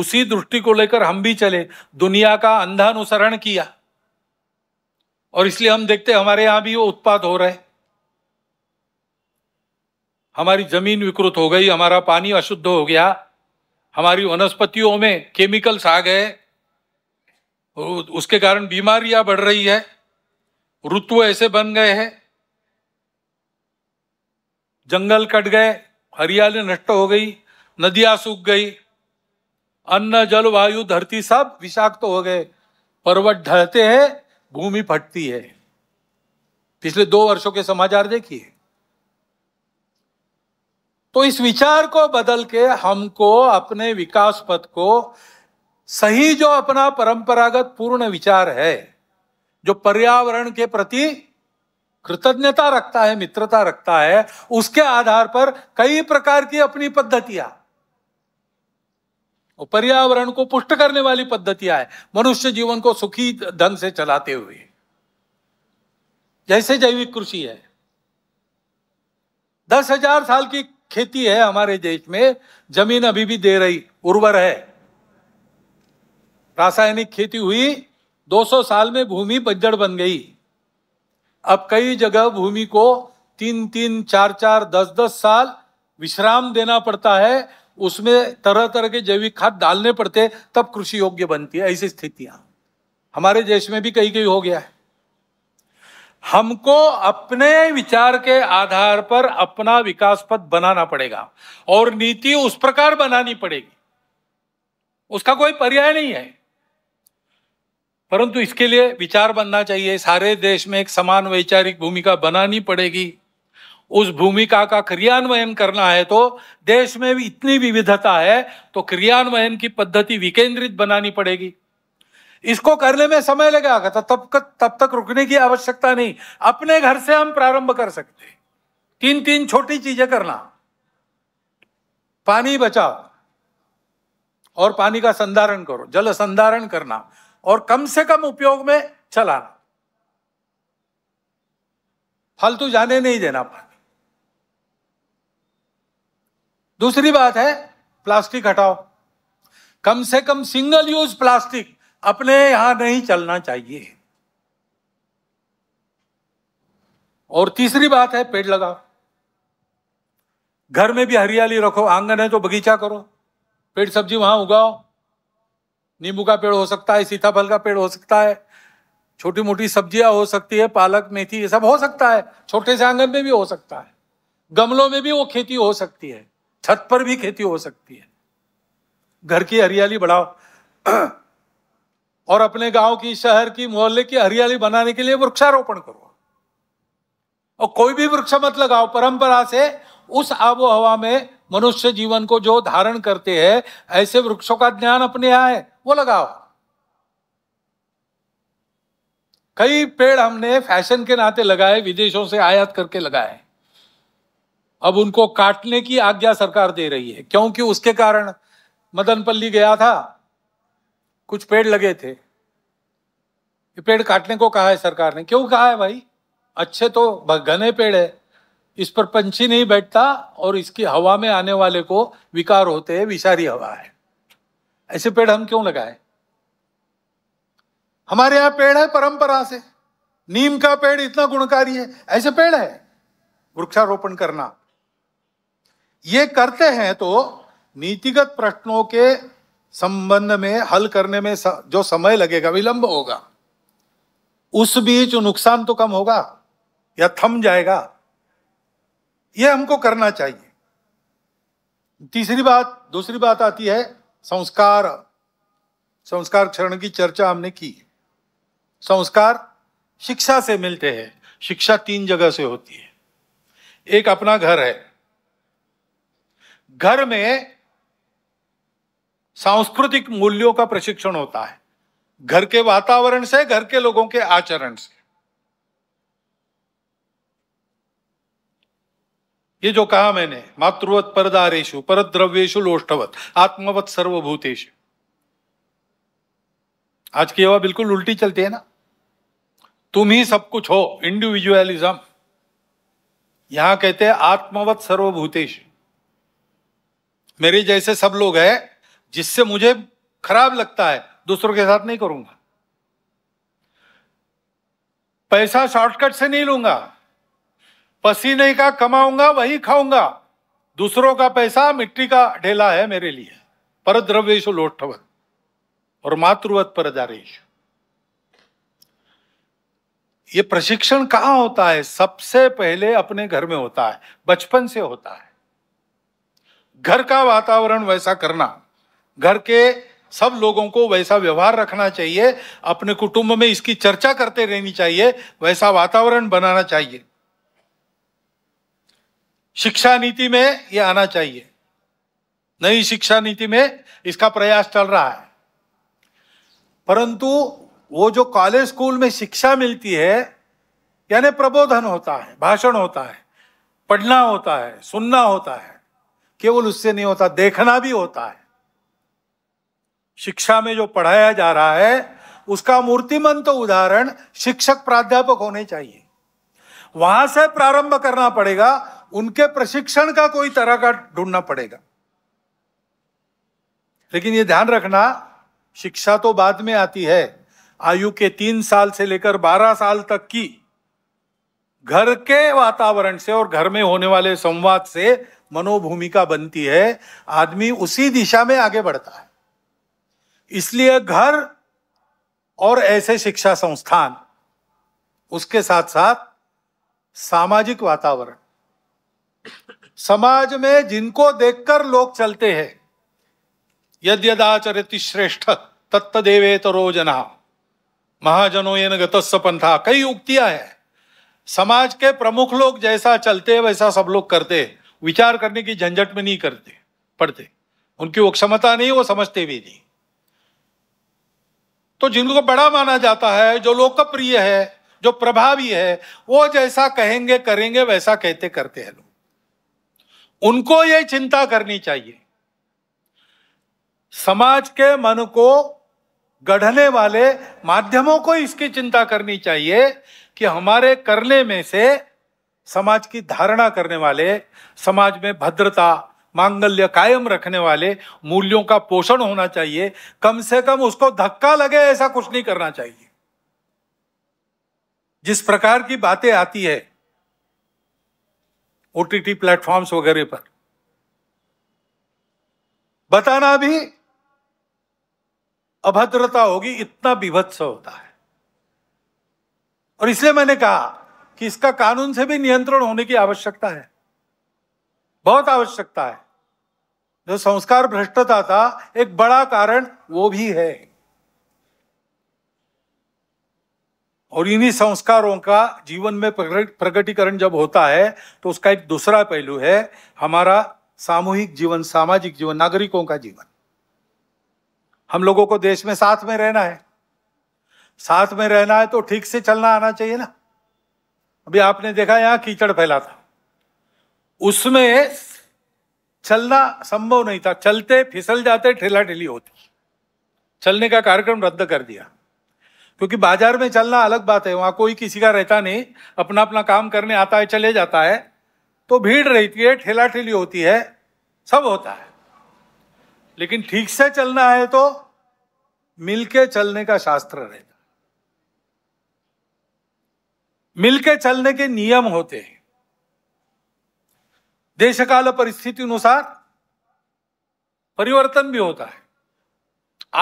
उसी दृष्टि को लेकर हम भी चले दुनिया का अंधा अनुसरण किया और इसलिए हम देखते हमारे यहां भी वो उत्पाद हो रहे हमारी जमीन विकृत हो गई हमारा पानी अशुद्ध हो गया हमारी वनस्पतियों में केमिकल्स आ गए उसके कारण बीमारियां बढ़ रही है ऋतु ऐसे बन गए हैं जंगल कट गए हरियाली नष्ट हो गई नदियां सूख गई अन्न जल वायु धरती सब विषाक्त तो हो गए पर्वत ढहते हैं भूमि फटती है पिछले दो वर्षों के समाचार देखिए तो इस विचार को बदल के हमको अपने विकास पथ को सही जो अपना परंपरागत पूर्ण विचार है जो पर्यावरण के प्रति कृतज्ञता रखता है मित्रता रखता है उसके आधार पर कई प्रकार की अपनी पद्धतियां और पर्यावरण को पुष्ट करने वाली पद्धतियां हैं मनुष्य जीवन को सुखी ढंग से चलाते हुए जैसे जैविक कृषि है दस हजार साल की खेती है हमारे देश में जमीन अभी भी दे रही उर्वर है रासायनिक खेती हुई 200 साल में भूमि बज्जड़ बन गई अब कई जगह भूमि को तीन तीन चार चार दस दस साल विश्राम देना पड़ता है उसमें तरह तरह के जैविक खाद डालने पड़ते तब कृषि योग्य बनती है ऐसी स्थितियां हमारे देश में भी कहीं कहीं हो गया है हमको अपने विचार के आधार पर अपना विकास पथ बनाना पड़ेगा और नीति उस प्रकार बनानी पड़ेगी उसका कोई पर्याय नहीं है परंतु इसके लिए विचार बनना चाहिए सारे देश में एक समान वैचारिक भूमिका बनानी पड़ेगी उस भूमिका का क्रियान्वयन करना है तो देश में भी इतनी विविधता है तो क्रियान्वयन की पद्धति विकेंद्रित बनानी पड़ेगी इसको करने में समय लगेगा तो तब तक तब तक रुकने की आवश्यकता नहीं अपने घर से हम प्रारंभ कर सकते तीन तीन छोटी चीजें करना पानी बचाओ और पानी का संधारण करो जल संधारण करना और कम से कम उपयोग में चलाना फालतू जाने नहीं देना पानी दूसरी बात है प्लास्टिक हटाओ कम से कम सिंगल यूज प्लास्टिक अपने यहां नहीं चलना चाहिए और तीसरी बात है पेड़ लगाओ घर में भी हरियाली रखो आंगन है तो बगीचा करो पेड़ सब्जी वहां उगाओ नींबू का पेड़ हो सकता है सीताफल का पेड़ हो सकता है छोटी मोटी सब्जियां हो सकती है पालक मेथी ये सब हो सकता है छोटे से आंगन में भी हो सकता है गमलों में भी वो खेती हो सकती है छत पर भी खेती हो सकती है घर की हरियाली बढ़ाओ और अपने गांव की शहर की मोहल्ले की हरियाली बनाने के लिए वृक्षारोपण करो और कोई भी वृक्ष मत लगाओ परंपरा से उस आबो हवा में मनुष्य जीवन को जो धारण करते हैं ऐसे वृक्षों का ज्ञान अपने यहां है वो लगाओ कई पेड़ हमने फैशन के नाते लगाए विदेशों से आयात करके लगाए अब उनको काटने की आज्ञा सरकार दे रही है क्योंकि उसके कारण मदनपल्ली गया था कुछ पेड़ लगे थे ये पेड़ काटने को कहा है सरकार ने क्यों कहा है भाई अच्छे तो घने पेड़ है इस पर पंछी नहीं बैठता और इसकी हवा में आने वाले को विकार होते हैं विषारी हवा है ऐसे पेड़ हम क्यों लगाए हमारे यहां पेड़ है परंपरा से नीम का पेड़ इतना गुणकारी है ऐसे पेड़ है वृक्षारोपण करना ये करते हैं तो नीतिगत प्रश्नों के संबंध में हल करने में जो समय लगेगा विलंब होगा उस बीच नुकसान तो कम होगा या थम जाएगा यह हमको करना चाहिए तीसरी बात दूसरी बात आती है संस्कार संस्कार क्षरण की चर्चा हमने की संस्कार शिक्षा से मिलते हैं शिक्षा तीन जगह से होती है एक अपना घर है घर में सांस्कृतिक मूल्यों का प्रशिक्षण होता है घर के वातावरण से घर के लोगों के आचरण से ये जो कहा मैंने मातृवत परदारेशु परद्रव्येशु लोष्ठवत आत्मवत सर्वभूतेश आज की हवा बिल्कुल उल्टी चलती है ना तुम ही सब कुछ हो इंडिविजुअलिज्म यहां कहते हैं आत्मवत सर्वभूतेश मेरे जैसे सब लोग हैं जिससे मुझे खराब लगता है दूसरों के साथ नहीं करूंगा पैसा शॉर्टकट से नहीं लूंगा पसीने का कमाऊंगा वही खाऊंगा दूसरों का पैसा मिट्टी का ढेला है मेरे लिए पर द्रव्यशु लोटवत और मातृवत पर दारेश ये प्रशिक्षण कहां होता है सबसे पहले अपने घर में होता है बचपन से होता है घर का वातावरण वैसा करना घर के सब लोगों को वैसा व्यवहार रखना चाहिए अपने कुटुंब में इसकी चर्चा करते रहनी चाहिए वैसा वातावरण बनाना चाहिए शिक्षा नीति में ये आना चाहिए नई शिक्षा नीति में इसका प्रयास चल रहा है परंतु वो जो कॉलेज स्कूल में शिक्षा मिलती है यानी प्रबोधन होता है भाषण होता है पढ़ना होता है सुनना होता है केवल उससे नहीं होता देखना भी होता है शिक्षा में जो पढ़ाया जा रहा है उसका मूर्तिमंत तो उदाहरण शिक्षक प्राध्यापक होने चाहिए वहां से प्रारंभ करना पड़ेगा उनके प्रशिक्षण का कोई तरह का ढूंढना पड़ेगा लेकिन यह ध्यान रखना शिक्षा तो बाद में आती है आयु के तीन साल से लेकर बारह साल तक की घर के वातावरण से और घर में होने वाले संवाद से मनोभूमिका बनती है आदमी उसी दिशा में आगे बढ़ता है इसलिए घर और ऐसे शिक्षा संस्थान उसके साथ साथ सामाजिक वातावरण समाज में जिनको देखकर लोग चलते हैं यद यदाचरित श्रेष्ठ तरो जना महाजनो ये न गतस्व पंथा कई उक्तियां हैं समाज के प्रमुख लोग जैसा चलते वैसा सब लोग करते विचार करने की झंझट में नहीं करते पढ़ते उनकी वो क्षमता नहीं वो समझते भी नहीं तो जिनको बड़ा माना जाता है जो लोकप्रिय है जो प्रभावी है वो जैसा कहेंगे करेंगे वैसा कहते करते हैं लोग उनको ये चिंता करनी चाहिए समाज के मन को गढ़ने वाले माध्यमों को इसकी चिंता करनी चाहिए कि हमारे करने में से समाज की धारणा करने वाले समाज में भद्रता मांगल्य कायम रखने वाले मूल्यों का पोषण होना चाहिए कम से कम उसको धक्का लगे ऐसा कुछ नहीं करना चाहिए जिस प्रकार की बातें आती है ओटीटी प्लेटफॉर्म्स वगैरह पर बताना भी अभद्रता होगी इतना विभत्स होता है और इसलिए मैंने कहा कि इसका कानून से भी नियंत्रण होने की आवश्यकता है बहुत आवश्यकता है जो संस्कार भ्रष्टता था एक बड़ा कारण वो भी है और इन्हीं संस्कारों का जीवन में प्रगटीकरण जब होता है तो उसका एक दूसरा पहलू है हमारा सामूहिक जीवन सामाजिक जीवन नागरिकों का जीवन हम लोगों को देश में साथ में रहना है साथ में रहना है तो ठीक से चलना आना चाहिए ना अभी आपने देखा यहां कीचड़ फैला था उसमें चलना संभव नहीं था चलते फिसल जाते ठेला ठेली होती चलने का कार्यक्रम रद्द कर दिया क्योंकि बाजार में चलना अलग बात है वहां कोई किसी का रहता नहीं अपना अपना काम करने आता है चले जाता है तो भीड़ रहती है ठेला ठेली होती है सब होता है लेकिन ठीक से चलना है तो मिलके चलने का शास्त्र रहता मिलके चलने के नियम होते हैं देशकाल परिस्थिति अनुसार परिवर्तन भी होता है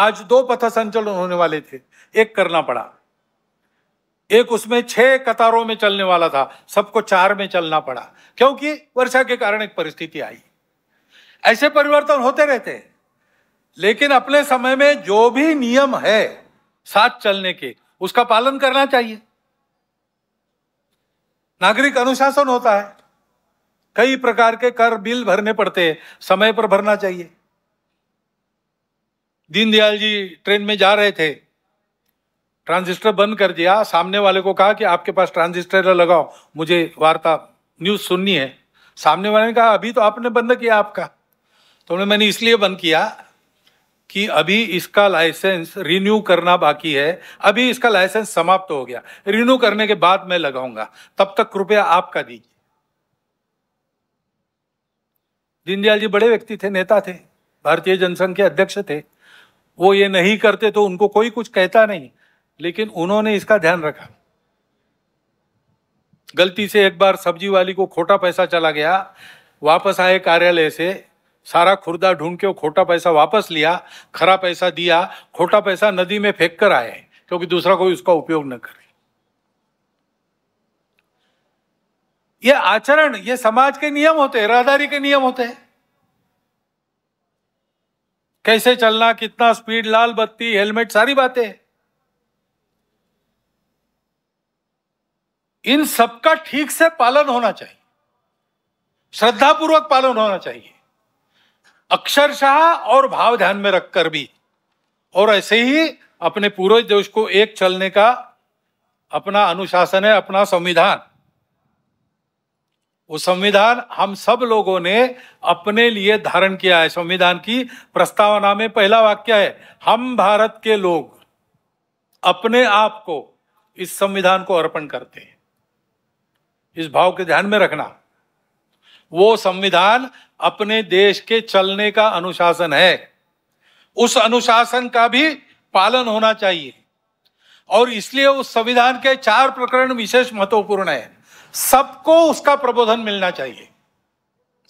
आज दो पथ संचलन होने वाले थे एक करना पड़ा एक उसमें छह कतारों में चलने वाला था सबको चार में चलना पड़ा क्योंकि वर्षा के कारण एक परिस्थिति आई ऐसे परिवर्तन होते रहते हैं लेकिन अपने समय में जो भी नियम है साथ चलने के उसका पालन करना चाहिए नागरिक अनुशासन होता है कई प्रकार के कर बिल भरने पड़ते हैं समय पर भरना चाहिए दीनदयाल जी ट्रेन में जा रहे थे ट्रांजिस्टर बंद कर दिया सामने वाले को कहा कि आपके पास ट्रांजिस्टर लगाओ मुझे वार्ता न्यूज़ सुननी है सामने वाले ने कहा अभी तो आपने बंद किया आपका तो मैंने इसलिए बंद किया कि अभी इसका लाइसेंस रिन्यू करना बाकी है अभी इसका लाइसेंस समाप्त तो हो गया रिन्यू करने के बाद मैं लगाऊंगा तब तक कृपया आपका दीजिए दीनदयाल जी बड़े व्यक्ति थे नेता थे भारतीय जनसंघ के अध्यक्ष थे वो ये नहीं करते तो उनको कोई कुछ कहता नहीं लेकिन उन्होंने इसका ध्यान रखा गलती से एक बार सब्जी वाली को खोटा पैसा चला गया वापस आए कार्यालय से सारा खुर्दा ढूंढ के वो खोटा पैसा वापस लिया खरा पैसा दिया खोटा पैसा नदी में फेंक कर आए क्योंकि दूसरा कोई उसका उपयोग न करे ये आचरण ये समाज के नियम होते हैं राहदारी के नियम होते हैं कैसे चलना कितना स्पीड लाल बत्ती हेलमेट सारी बातें इन सबका ठीक से पालन होना चाहिए श्रद्धापूर्वक पालन होना चाहिए अक्षरशाह और भाव ध्यान में रखकर भी और ऐसे ही अपने पूर्वज देश को एक चलने का अपना अनुशासन है अपना संविधान वो संविधान हम सब लोगों ने अपने लिए धारण किया है संविधान की प्रस्तावना में पहला वाक्य है हम भारत के लोग अपने आप को इस संविधान को अर्पण करते हैं इस भाव के ध्यान में रखना वो संविधान अपने देश के चलने का अनुशासन है उस अनुशासन का भी पालन होना चाहिए और इसलिए उस संविधान के चार प्रकरण विशेष महत्वपूर्ण है सबको उसका प्रबोधन मिलना चाहिए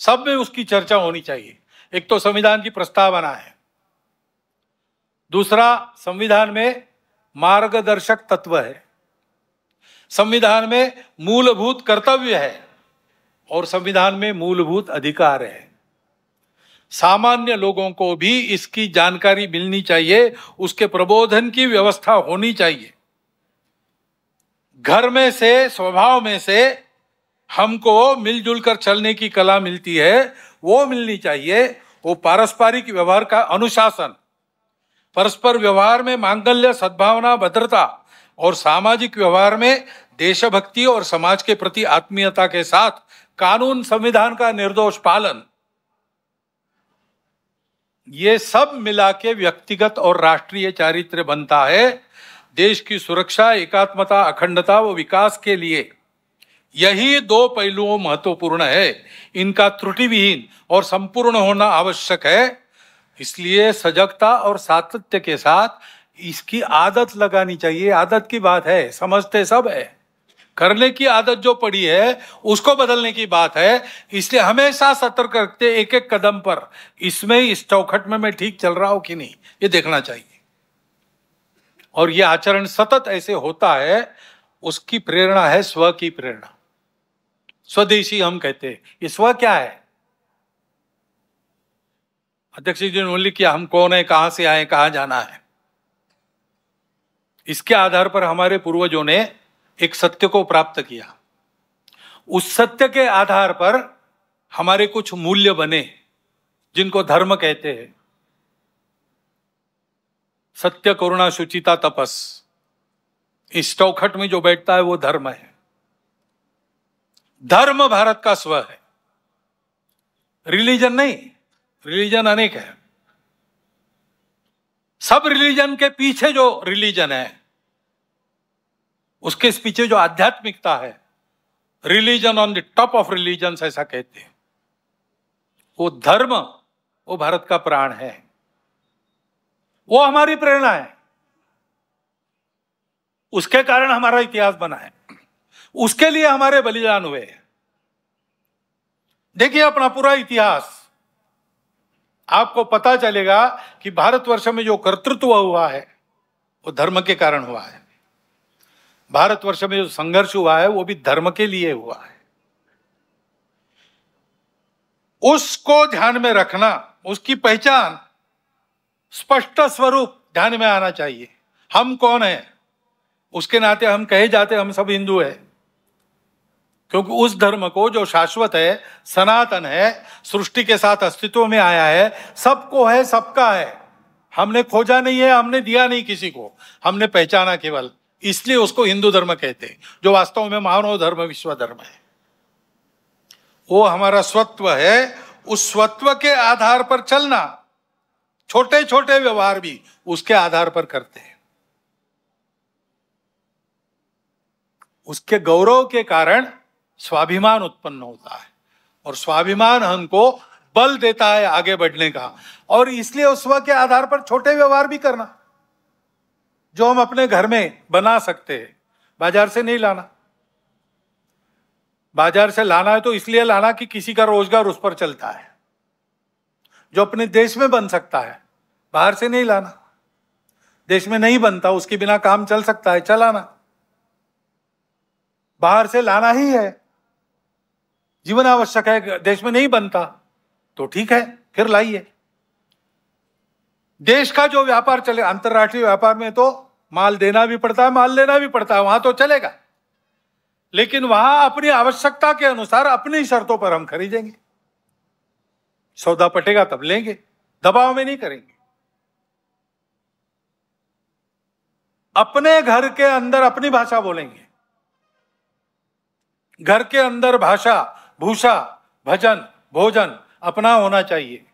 सब में उसकी चर्चा होनी चाहिए एक तो संविधान की प्रस्तावना है दूसरा संविधान में मार्गदर्शक तत्व है संविधान में मूलभूत कर्तव्य है और संविधान में मूलभूत अधिकार है सामान्य लोगों को भी इसकी जानकारी मिलनी चाहिए उसके प्रबोधन की व्यवस्था होनी चाहिए घर में से स्वभाव में से हमको मिलजुल कर चलने की कला मिलती है वो मिलनी चाहिए वो पारस्परिक व्यवहार का अनुशासन परस्पर व्यवहार में मांगल्य सद्भावना भद्रता और सामाजिक व्यवहार में देशभक्ति और समाज के प्रति आत्मीयता के साथ कानून संविधान का निर्दोष पालन ये सब मिला के व्यक्तिगत और राष्ट्रीय चारित्र बनता है देश की सुरक्षा एकात्मता अखंडता व विकास के लिए यही दो पहलुओं महत्वपूर्ण है इनका त्रुटि विहीन और संपूर्ण होना आवश्यक है इसलिए सजगता और सातत्य के साथ इसकी आदत लगानी चाहिए आदत की बात है समझते सब है करने की आदत जो पड़ी है उसको बदलने की बात है इसलिए हमेशा सतर्क रखते एक एक कदम पर इसमें इस चौखट में मैं ठीक चल रहा हूं कि नहीं ये देखना चाहिए और ये आचरण सतत ऐसे होता है उसकी प्रेरणा है स्व की प्रेरणा स्वदेशी हम कहते हैं ये स्व क्या है अध्यक्ष जी ने उल्लेख किया हम कौन है कहां से आए कहां जाना है इसके आधार पर हमारे पूर्वजों ने एक सत्य को प्राप्त किया उस सत्य के आधार पर हमारे कुछ मूल्य बने जिनको धर्म कहते हैं सत्य करुणा शुचिता तपस इस चौखट में जो बैठता है वो धर्म है धर्म भारत का स्व है रिलीजन नहीं रिलीजन अनेक है सब रिलीजन के पीछे जो रिलीजन है उसके पीछे जो आध्यात्मिकता है religion on the top of religion ऐसा कहते हैं वो धर्म वो भारत का प्राण है वो हमारी प्रेरणा है उसके कारण हमारा इतिहास बना है उसके लिए हमारे बलिदान हुए हैं देखिए अपना पूरा इतिहास आपको पता चलेगा कि भारतवर्ष में जो कर्तृत्व हुआ है वो धर्म के कारण हुआ है भारतवर्ष में जो संघर्ष हुआ है वो भी धर्म के लिए हुआ है उसको ध्यान में रखना उसकी पहचान स्पष्ट स्वरूप ध्यान में आना चाहिए हम कौन है उसके नाते हम कहे जाते हम सब हिंदू है क्योंकि उस धर्म को जो शाश्वत है सनातन है सृष्टि के साथ अस्तित्व में आया है सबको है सबका है हमने खोजा नहीं है हमने दिया नहीं किसी को हमने पहचाना केवल इसलिए उसको हिंदू धर्म कहते हैं जो वास्तव में मानव धर्म विश्व धर्म है वो हमारा स्वत्व है उस स्वत्व के आधार पर चलना छोटे छोटे व्यवहार भी उसके आधार पर करते हैं उसके गौरव के कारण स्वाभिमान उत्पन्न होता है और स्वाभिमान हमको बल देता है आगे बढ़ने का और इसलिए उस स्व के आधार पर छोटे व्यवहार भी करना जो हम अपने घर में बना सकते हैं बाजार से नहीं लाना बाजार से लाना है तो इसलिए लाना कि किसी का रोजगार उस पर चलता है जो अपने देश में बन सकता है बाहर से नहीं लाना देश में नहीं बनता उसके बिना काम चल सकता है चलाना बाहर से लाना ही है जीवन आवश्यक है देश में नहीं बनता तो ठीक है फिर लाइए देश का जो व्यापार चले अंतर्राष्ट्रीय व्यापार में तो माल देना भी पड़ता है माल लेना भी पड़ता है वहां तो चलेगा लेकिन वहां अपनी आवश्यकता के अनुसार अपनी शर्तों पर हम खरीदेंगे सौदा पटेगा तब लेंगे दबाव में नहीं करेंगे अपने घर के अंदर अपनी भाषा बोलेंगे घर के अंदर भाषा भूषा भजन भोजन अपना होना चाहिए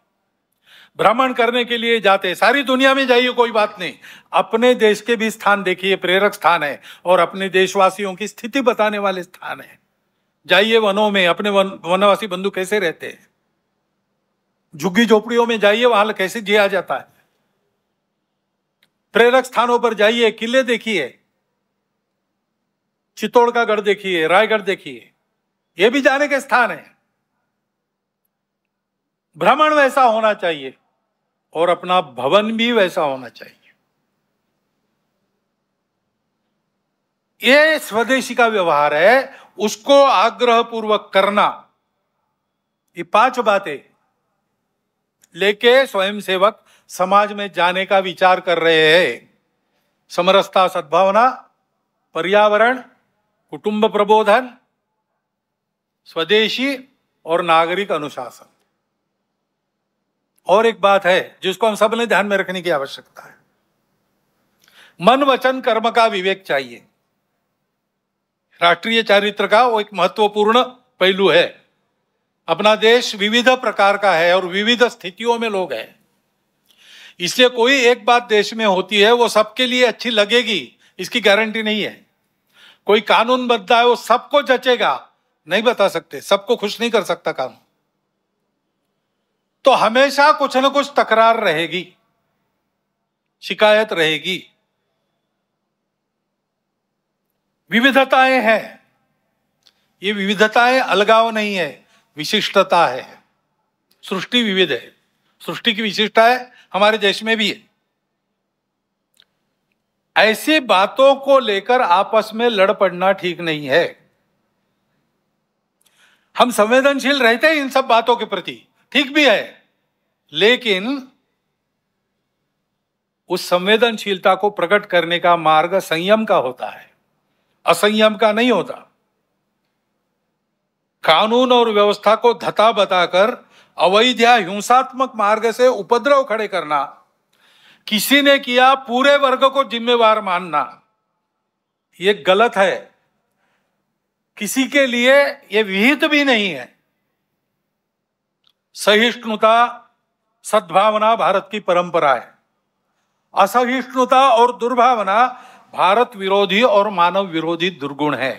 भ्रमण करने के लिए जाते सारी दुनिया में जाइए कोई बात नहीं अपने देश के भी स्थान देखिए प्रेरक स्थान है और अपने देशवासियों की स्थिति बताने वाले स्थान है जाइए वनों में अपने वन, वनवासी बंधु कैसे रहते हैं झुग्गी झोपड़ियों में जाइए वहां कैसे जिया जाता है प्रेरक स्थानों पर जाइए किले देखिए चित्तौड़ का गढ़ देखिए रायगढ़ देखिए ये भी जाने के स्थान है भ्रमण वैसा होना चाहिए और अपना भवन भी वैसा होना चाहिए ये स्वदेशी का व्यवहार है उसको आग्रह पूर्वक करना ये पांच बातें लेके स्वयंसेवक समाज में जाने का विचार कर रहे हैं समरसता सद्भावना पर्यावरण कुटुंब प्रबोधन स्वदेशी और नागरिक अनुशासन और एक बात है जिसको हम सबने ध्यान में रखने की आवश्यकता है मन वचन कर्म का विवेक चाहिए राष्ट्रीय चारित्र का वो एक महत्वपूर्ण पहलू है अपना देश विविध प्रकार का है और विविध स्थितियों में लोग हैं इसलिए कोई एक बात देश में होती है वो सबके लिए अच्छी लगेगी इसकी गारंटी नहीं है कोई कानून बदला है वो सबको जचेगा नहीं बता सकते सबको खुश नहीं कर सकता कानून तो हमेशा कुछ ना कुछ तकरार रहेगी शिकायत रहेगी विविधताएं हैं ये विविधताएं अलगाव नहीं है विशिष्टता है सृष्टि विविध है सृष्टि की विशिष्टता है हमारे देश में भी है ऐसी बातों को लेकर आपस में लड़ पड़ना ठीक नहीं है हम संवेदनशील रहते हैं इन सब बातों के प्रति ठीक भी है लेकिन उस संवेदनशीलता को प्रकट करने का मार्ग संयम का होता है असंयम का नहीं होता कानून और व्यवस्था को धता बताकर अवैध या हिंसात्मक मार्ग से उपद्रव खड़े करना किसी ने किया पूरे वर्ग को जिम्मेवार मानना यह गलत है किसी के लिए यह विहित भी नहीं है सहिष्णुता सद्भावना भारत की परंपरा है असहिष्णुता और दुर्भावना भारत विरोधी और मानव विरोधी दुर्गुण है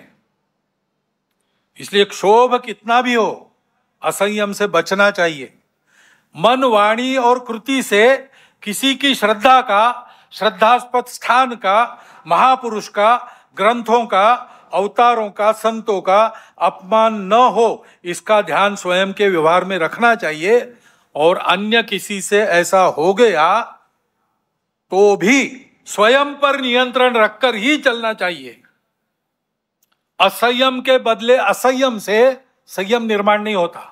इसलिए क्षोभ कितना भी हो असंयम से बचना चाहिए मन वाणी और कृति से किसी की श्रद्धा का श्रद्धास्पद स्थान का महापुरुष का ग्रंथों का अवतारों का संतों का अपमान न हो इसका ध्यान स्वयं के व्यवहार में रखना चाहिए और अन्य किसी से ऐसा हो गया तो भी स्वयं पर नियंत्रण रखकर ही चलना चाहिए असयम के बदले असयम से संयम निर्माण नहीं होता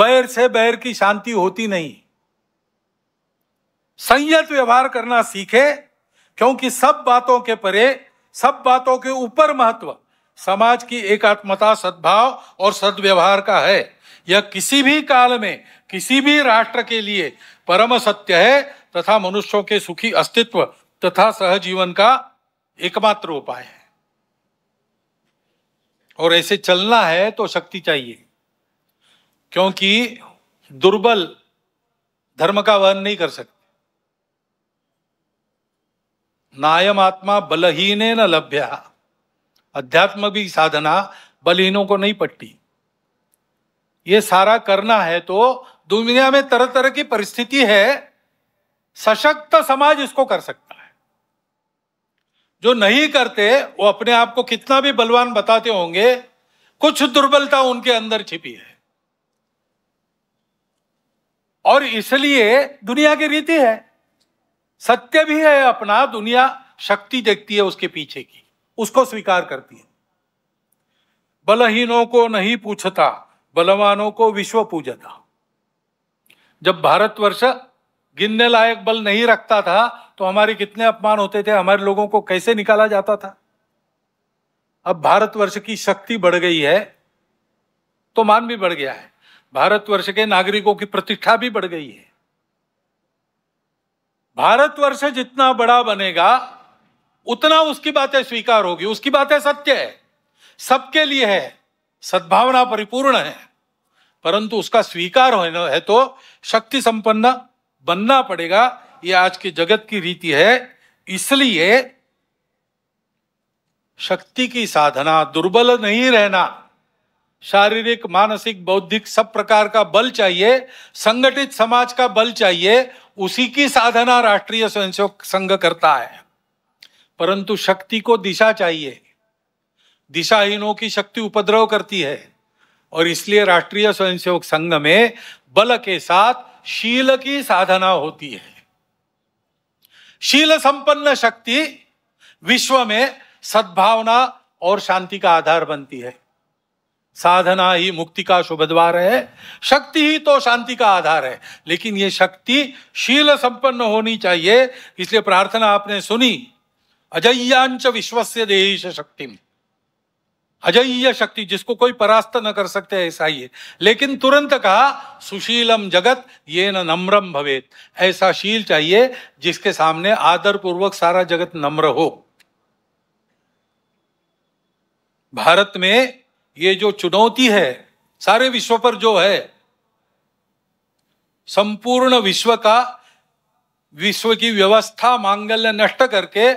बैर से बैर की शांति होती नहीं संयत व्यवहार करना सीखे क्योंकि सब बातों के परे सब बातों के ऊपर महत्व समाज की एकात्मता सद्भाव और सद्व्यवहार का है यह किसी भी काल में किसी भी राष्ट्र के लिए परम सत्य है तथा मनुष्यों के सुखी अस्तित्व तथा सहजीवन का एकमात्र उपाय है और ऐसे चलना है तो शक्ति चाहिए क्योंकि दुर्बल धर्म का वहन नहीं कर सकते नायम आत्मा बलहीने न लभ्या अध्यात्म भी साधना बलहीनों को नहीं पट्टी ये सारा करना है तो दुनिया में तरह तरह की परिस्थिति है सशक्त समाज इसको कर सकता है जो नहीं करते वो अपने आप को कितना भी बलवान बताते होंगे कुछ दुर्बलता उनके अंदर छिपी है और इसलिए दुनिया की रीति है सत्य भी है अपना दुनिया शक्ति देखती है उसके पीछे की उसको स्वीकार करती है बलहीनों को नहीं पूछता बलवानों को विश्व पूजा था जब भारतवर्ष गिनने लायक बल नहीं रखता था तो हमारे कितने अपमान होते थे हमारे लोगों को कैसे निकाला जाता था अब भारतवर्ष की शक्ति बढ़ गई है तो मान भी बढ़ गया है भारतवर्ष के नागरिकों की प्रतिष्ठा भी बढ़ गई है भारतवर्ष जितना बड़ा बनेगा उतना उसकी बातें स्वीकार होगी उसकी बातें सत्य है सबके लिए है सद्भावना परिपूर्ण है परंतु उसका स्वीकार होना है तो शक्ति संपन्न बनना पड़ेगा ये आज के जगत की रीति है इसलिए शक्ति की साधना दुर्बल नहीं रहना शारीरिक मानसिक बौद्धिक सब प्रकार का बल चाहिए संगठित समाज का बल चाहिए उसी की साधना राष्ट्रीय स्वयंसेवक संघ करता है परंतु शक्ति को दिशा चाहिए दिशाहीनों की शक्ति उपद्रव करती है और इसलिए राष्ट्रीय स्वयंसेवक संघ में बल के साथ शील की साधना होती है शील संपन्न शक्ति विश्व में सद्भावना और शांति का आधार बनती है साधना ही मुक्ति का शुभ द्वार है शक्ति ही तो शांति का आधार है लेकिन ये शक्ति शील संपन्न होनी चाहिए इसलिए प्रार्थना आपने सुनी अजय्यांच विश्वस्य देश शक्ति में अजय शक्ति जिसको कोई परास्त न कर सकते ऐसा ही है लेकिन तुरंत कहा सुशीलम जगत ये न नम्रम भवेत ऐसा शील चाहिए जिसके सामने आदर पूर्वक सारा जगत नम्र हो भारत में ये जो चुनौती है सारे विश्व पर जो है संपूर्ण विश्व का विश्व की व्यवस्था मांगल्य नष्ट करके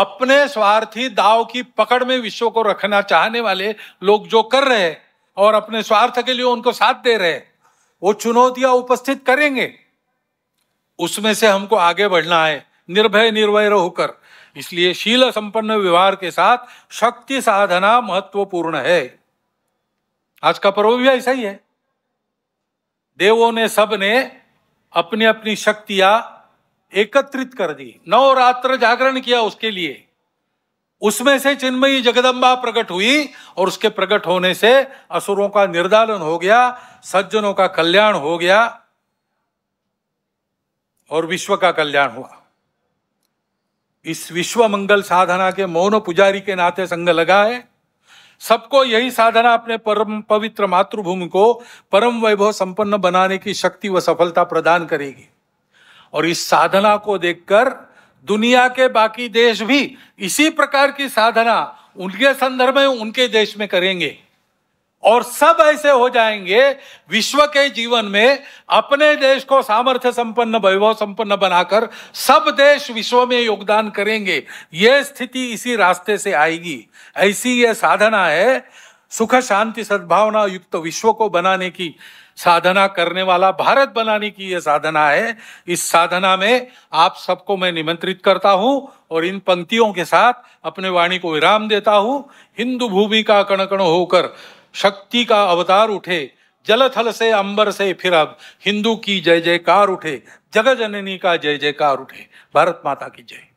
अपने स्वार्थी दाव की पकड़ में विश्व को रखना चाहने वाले लोग जो कर रहे हैं और अपने स्वार्थ के लिए उनको साथ दे रहे वो चुनौतियां उपस्थित करेंगे उसमें से हमको आगे बढ़ना है निर्भय निर्भय होकर इसलिए शील संपन्न व्यवहार के साथ शक्ति साधना महत्वपूर्ण है आज का पर्व भी ऐसा ही है देवों ने सब ने अपनी अपनी शक्तियां एकत्रित कर दी नवरात्र जागरण किया उसके लिए उसमें से चिन्मयी जगदम्बा प्रकट हुई और उसके प्रकट होने से असुरों का निर्दालन हो गया सज्जनों का कल्याण हो गया और विश्व का कल्याण हुआ इस विश्व मंगल साधना के मौन पुजारी के नाते संग लगा है सबको यही साधना अपने परम पवित्र मातृभूमि को परम वैभव संपन्न बनाने की शक्ति व सफलता प्रदान करेगी और इस साधना को देखकर दुनिया के बाकी देश भी इसी प्रकार की साधना उनके संदर्भ में उनके देश में करेंगे और सब ऐसे हो जाएंगे विश्व के जीवन में अपने देश को सामर्थ्य संपन्न वैभव संपन्न बनाकर सब देश विश्व में योगदान करेंगे यह स्थिति इसी रास्ते से आएगी ऐसी यह साधना है सुख शांति सद्भावना युक्त विश्व को बनाने की साधना करने वाला भारत बनाने की यह साधना है इस साधना में आप सबको मैं निमंत्रित करता हूं और इन पंक्तियों के साथ अपने वाणी को विराम देता हूं हिंदू भूमि का कणकण होकर शक्ति का अवतार उठे जल थल से अंबर से फिर अब हिंदू की जय जयकार उठे जग जननी का जय जयकार उठे भारत माता की जय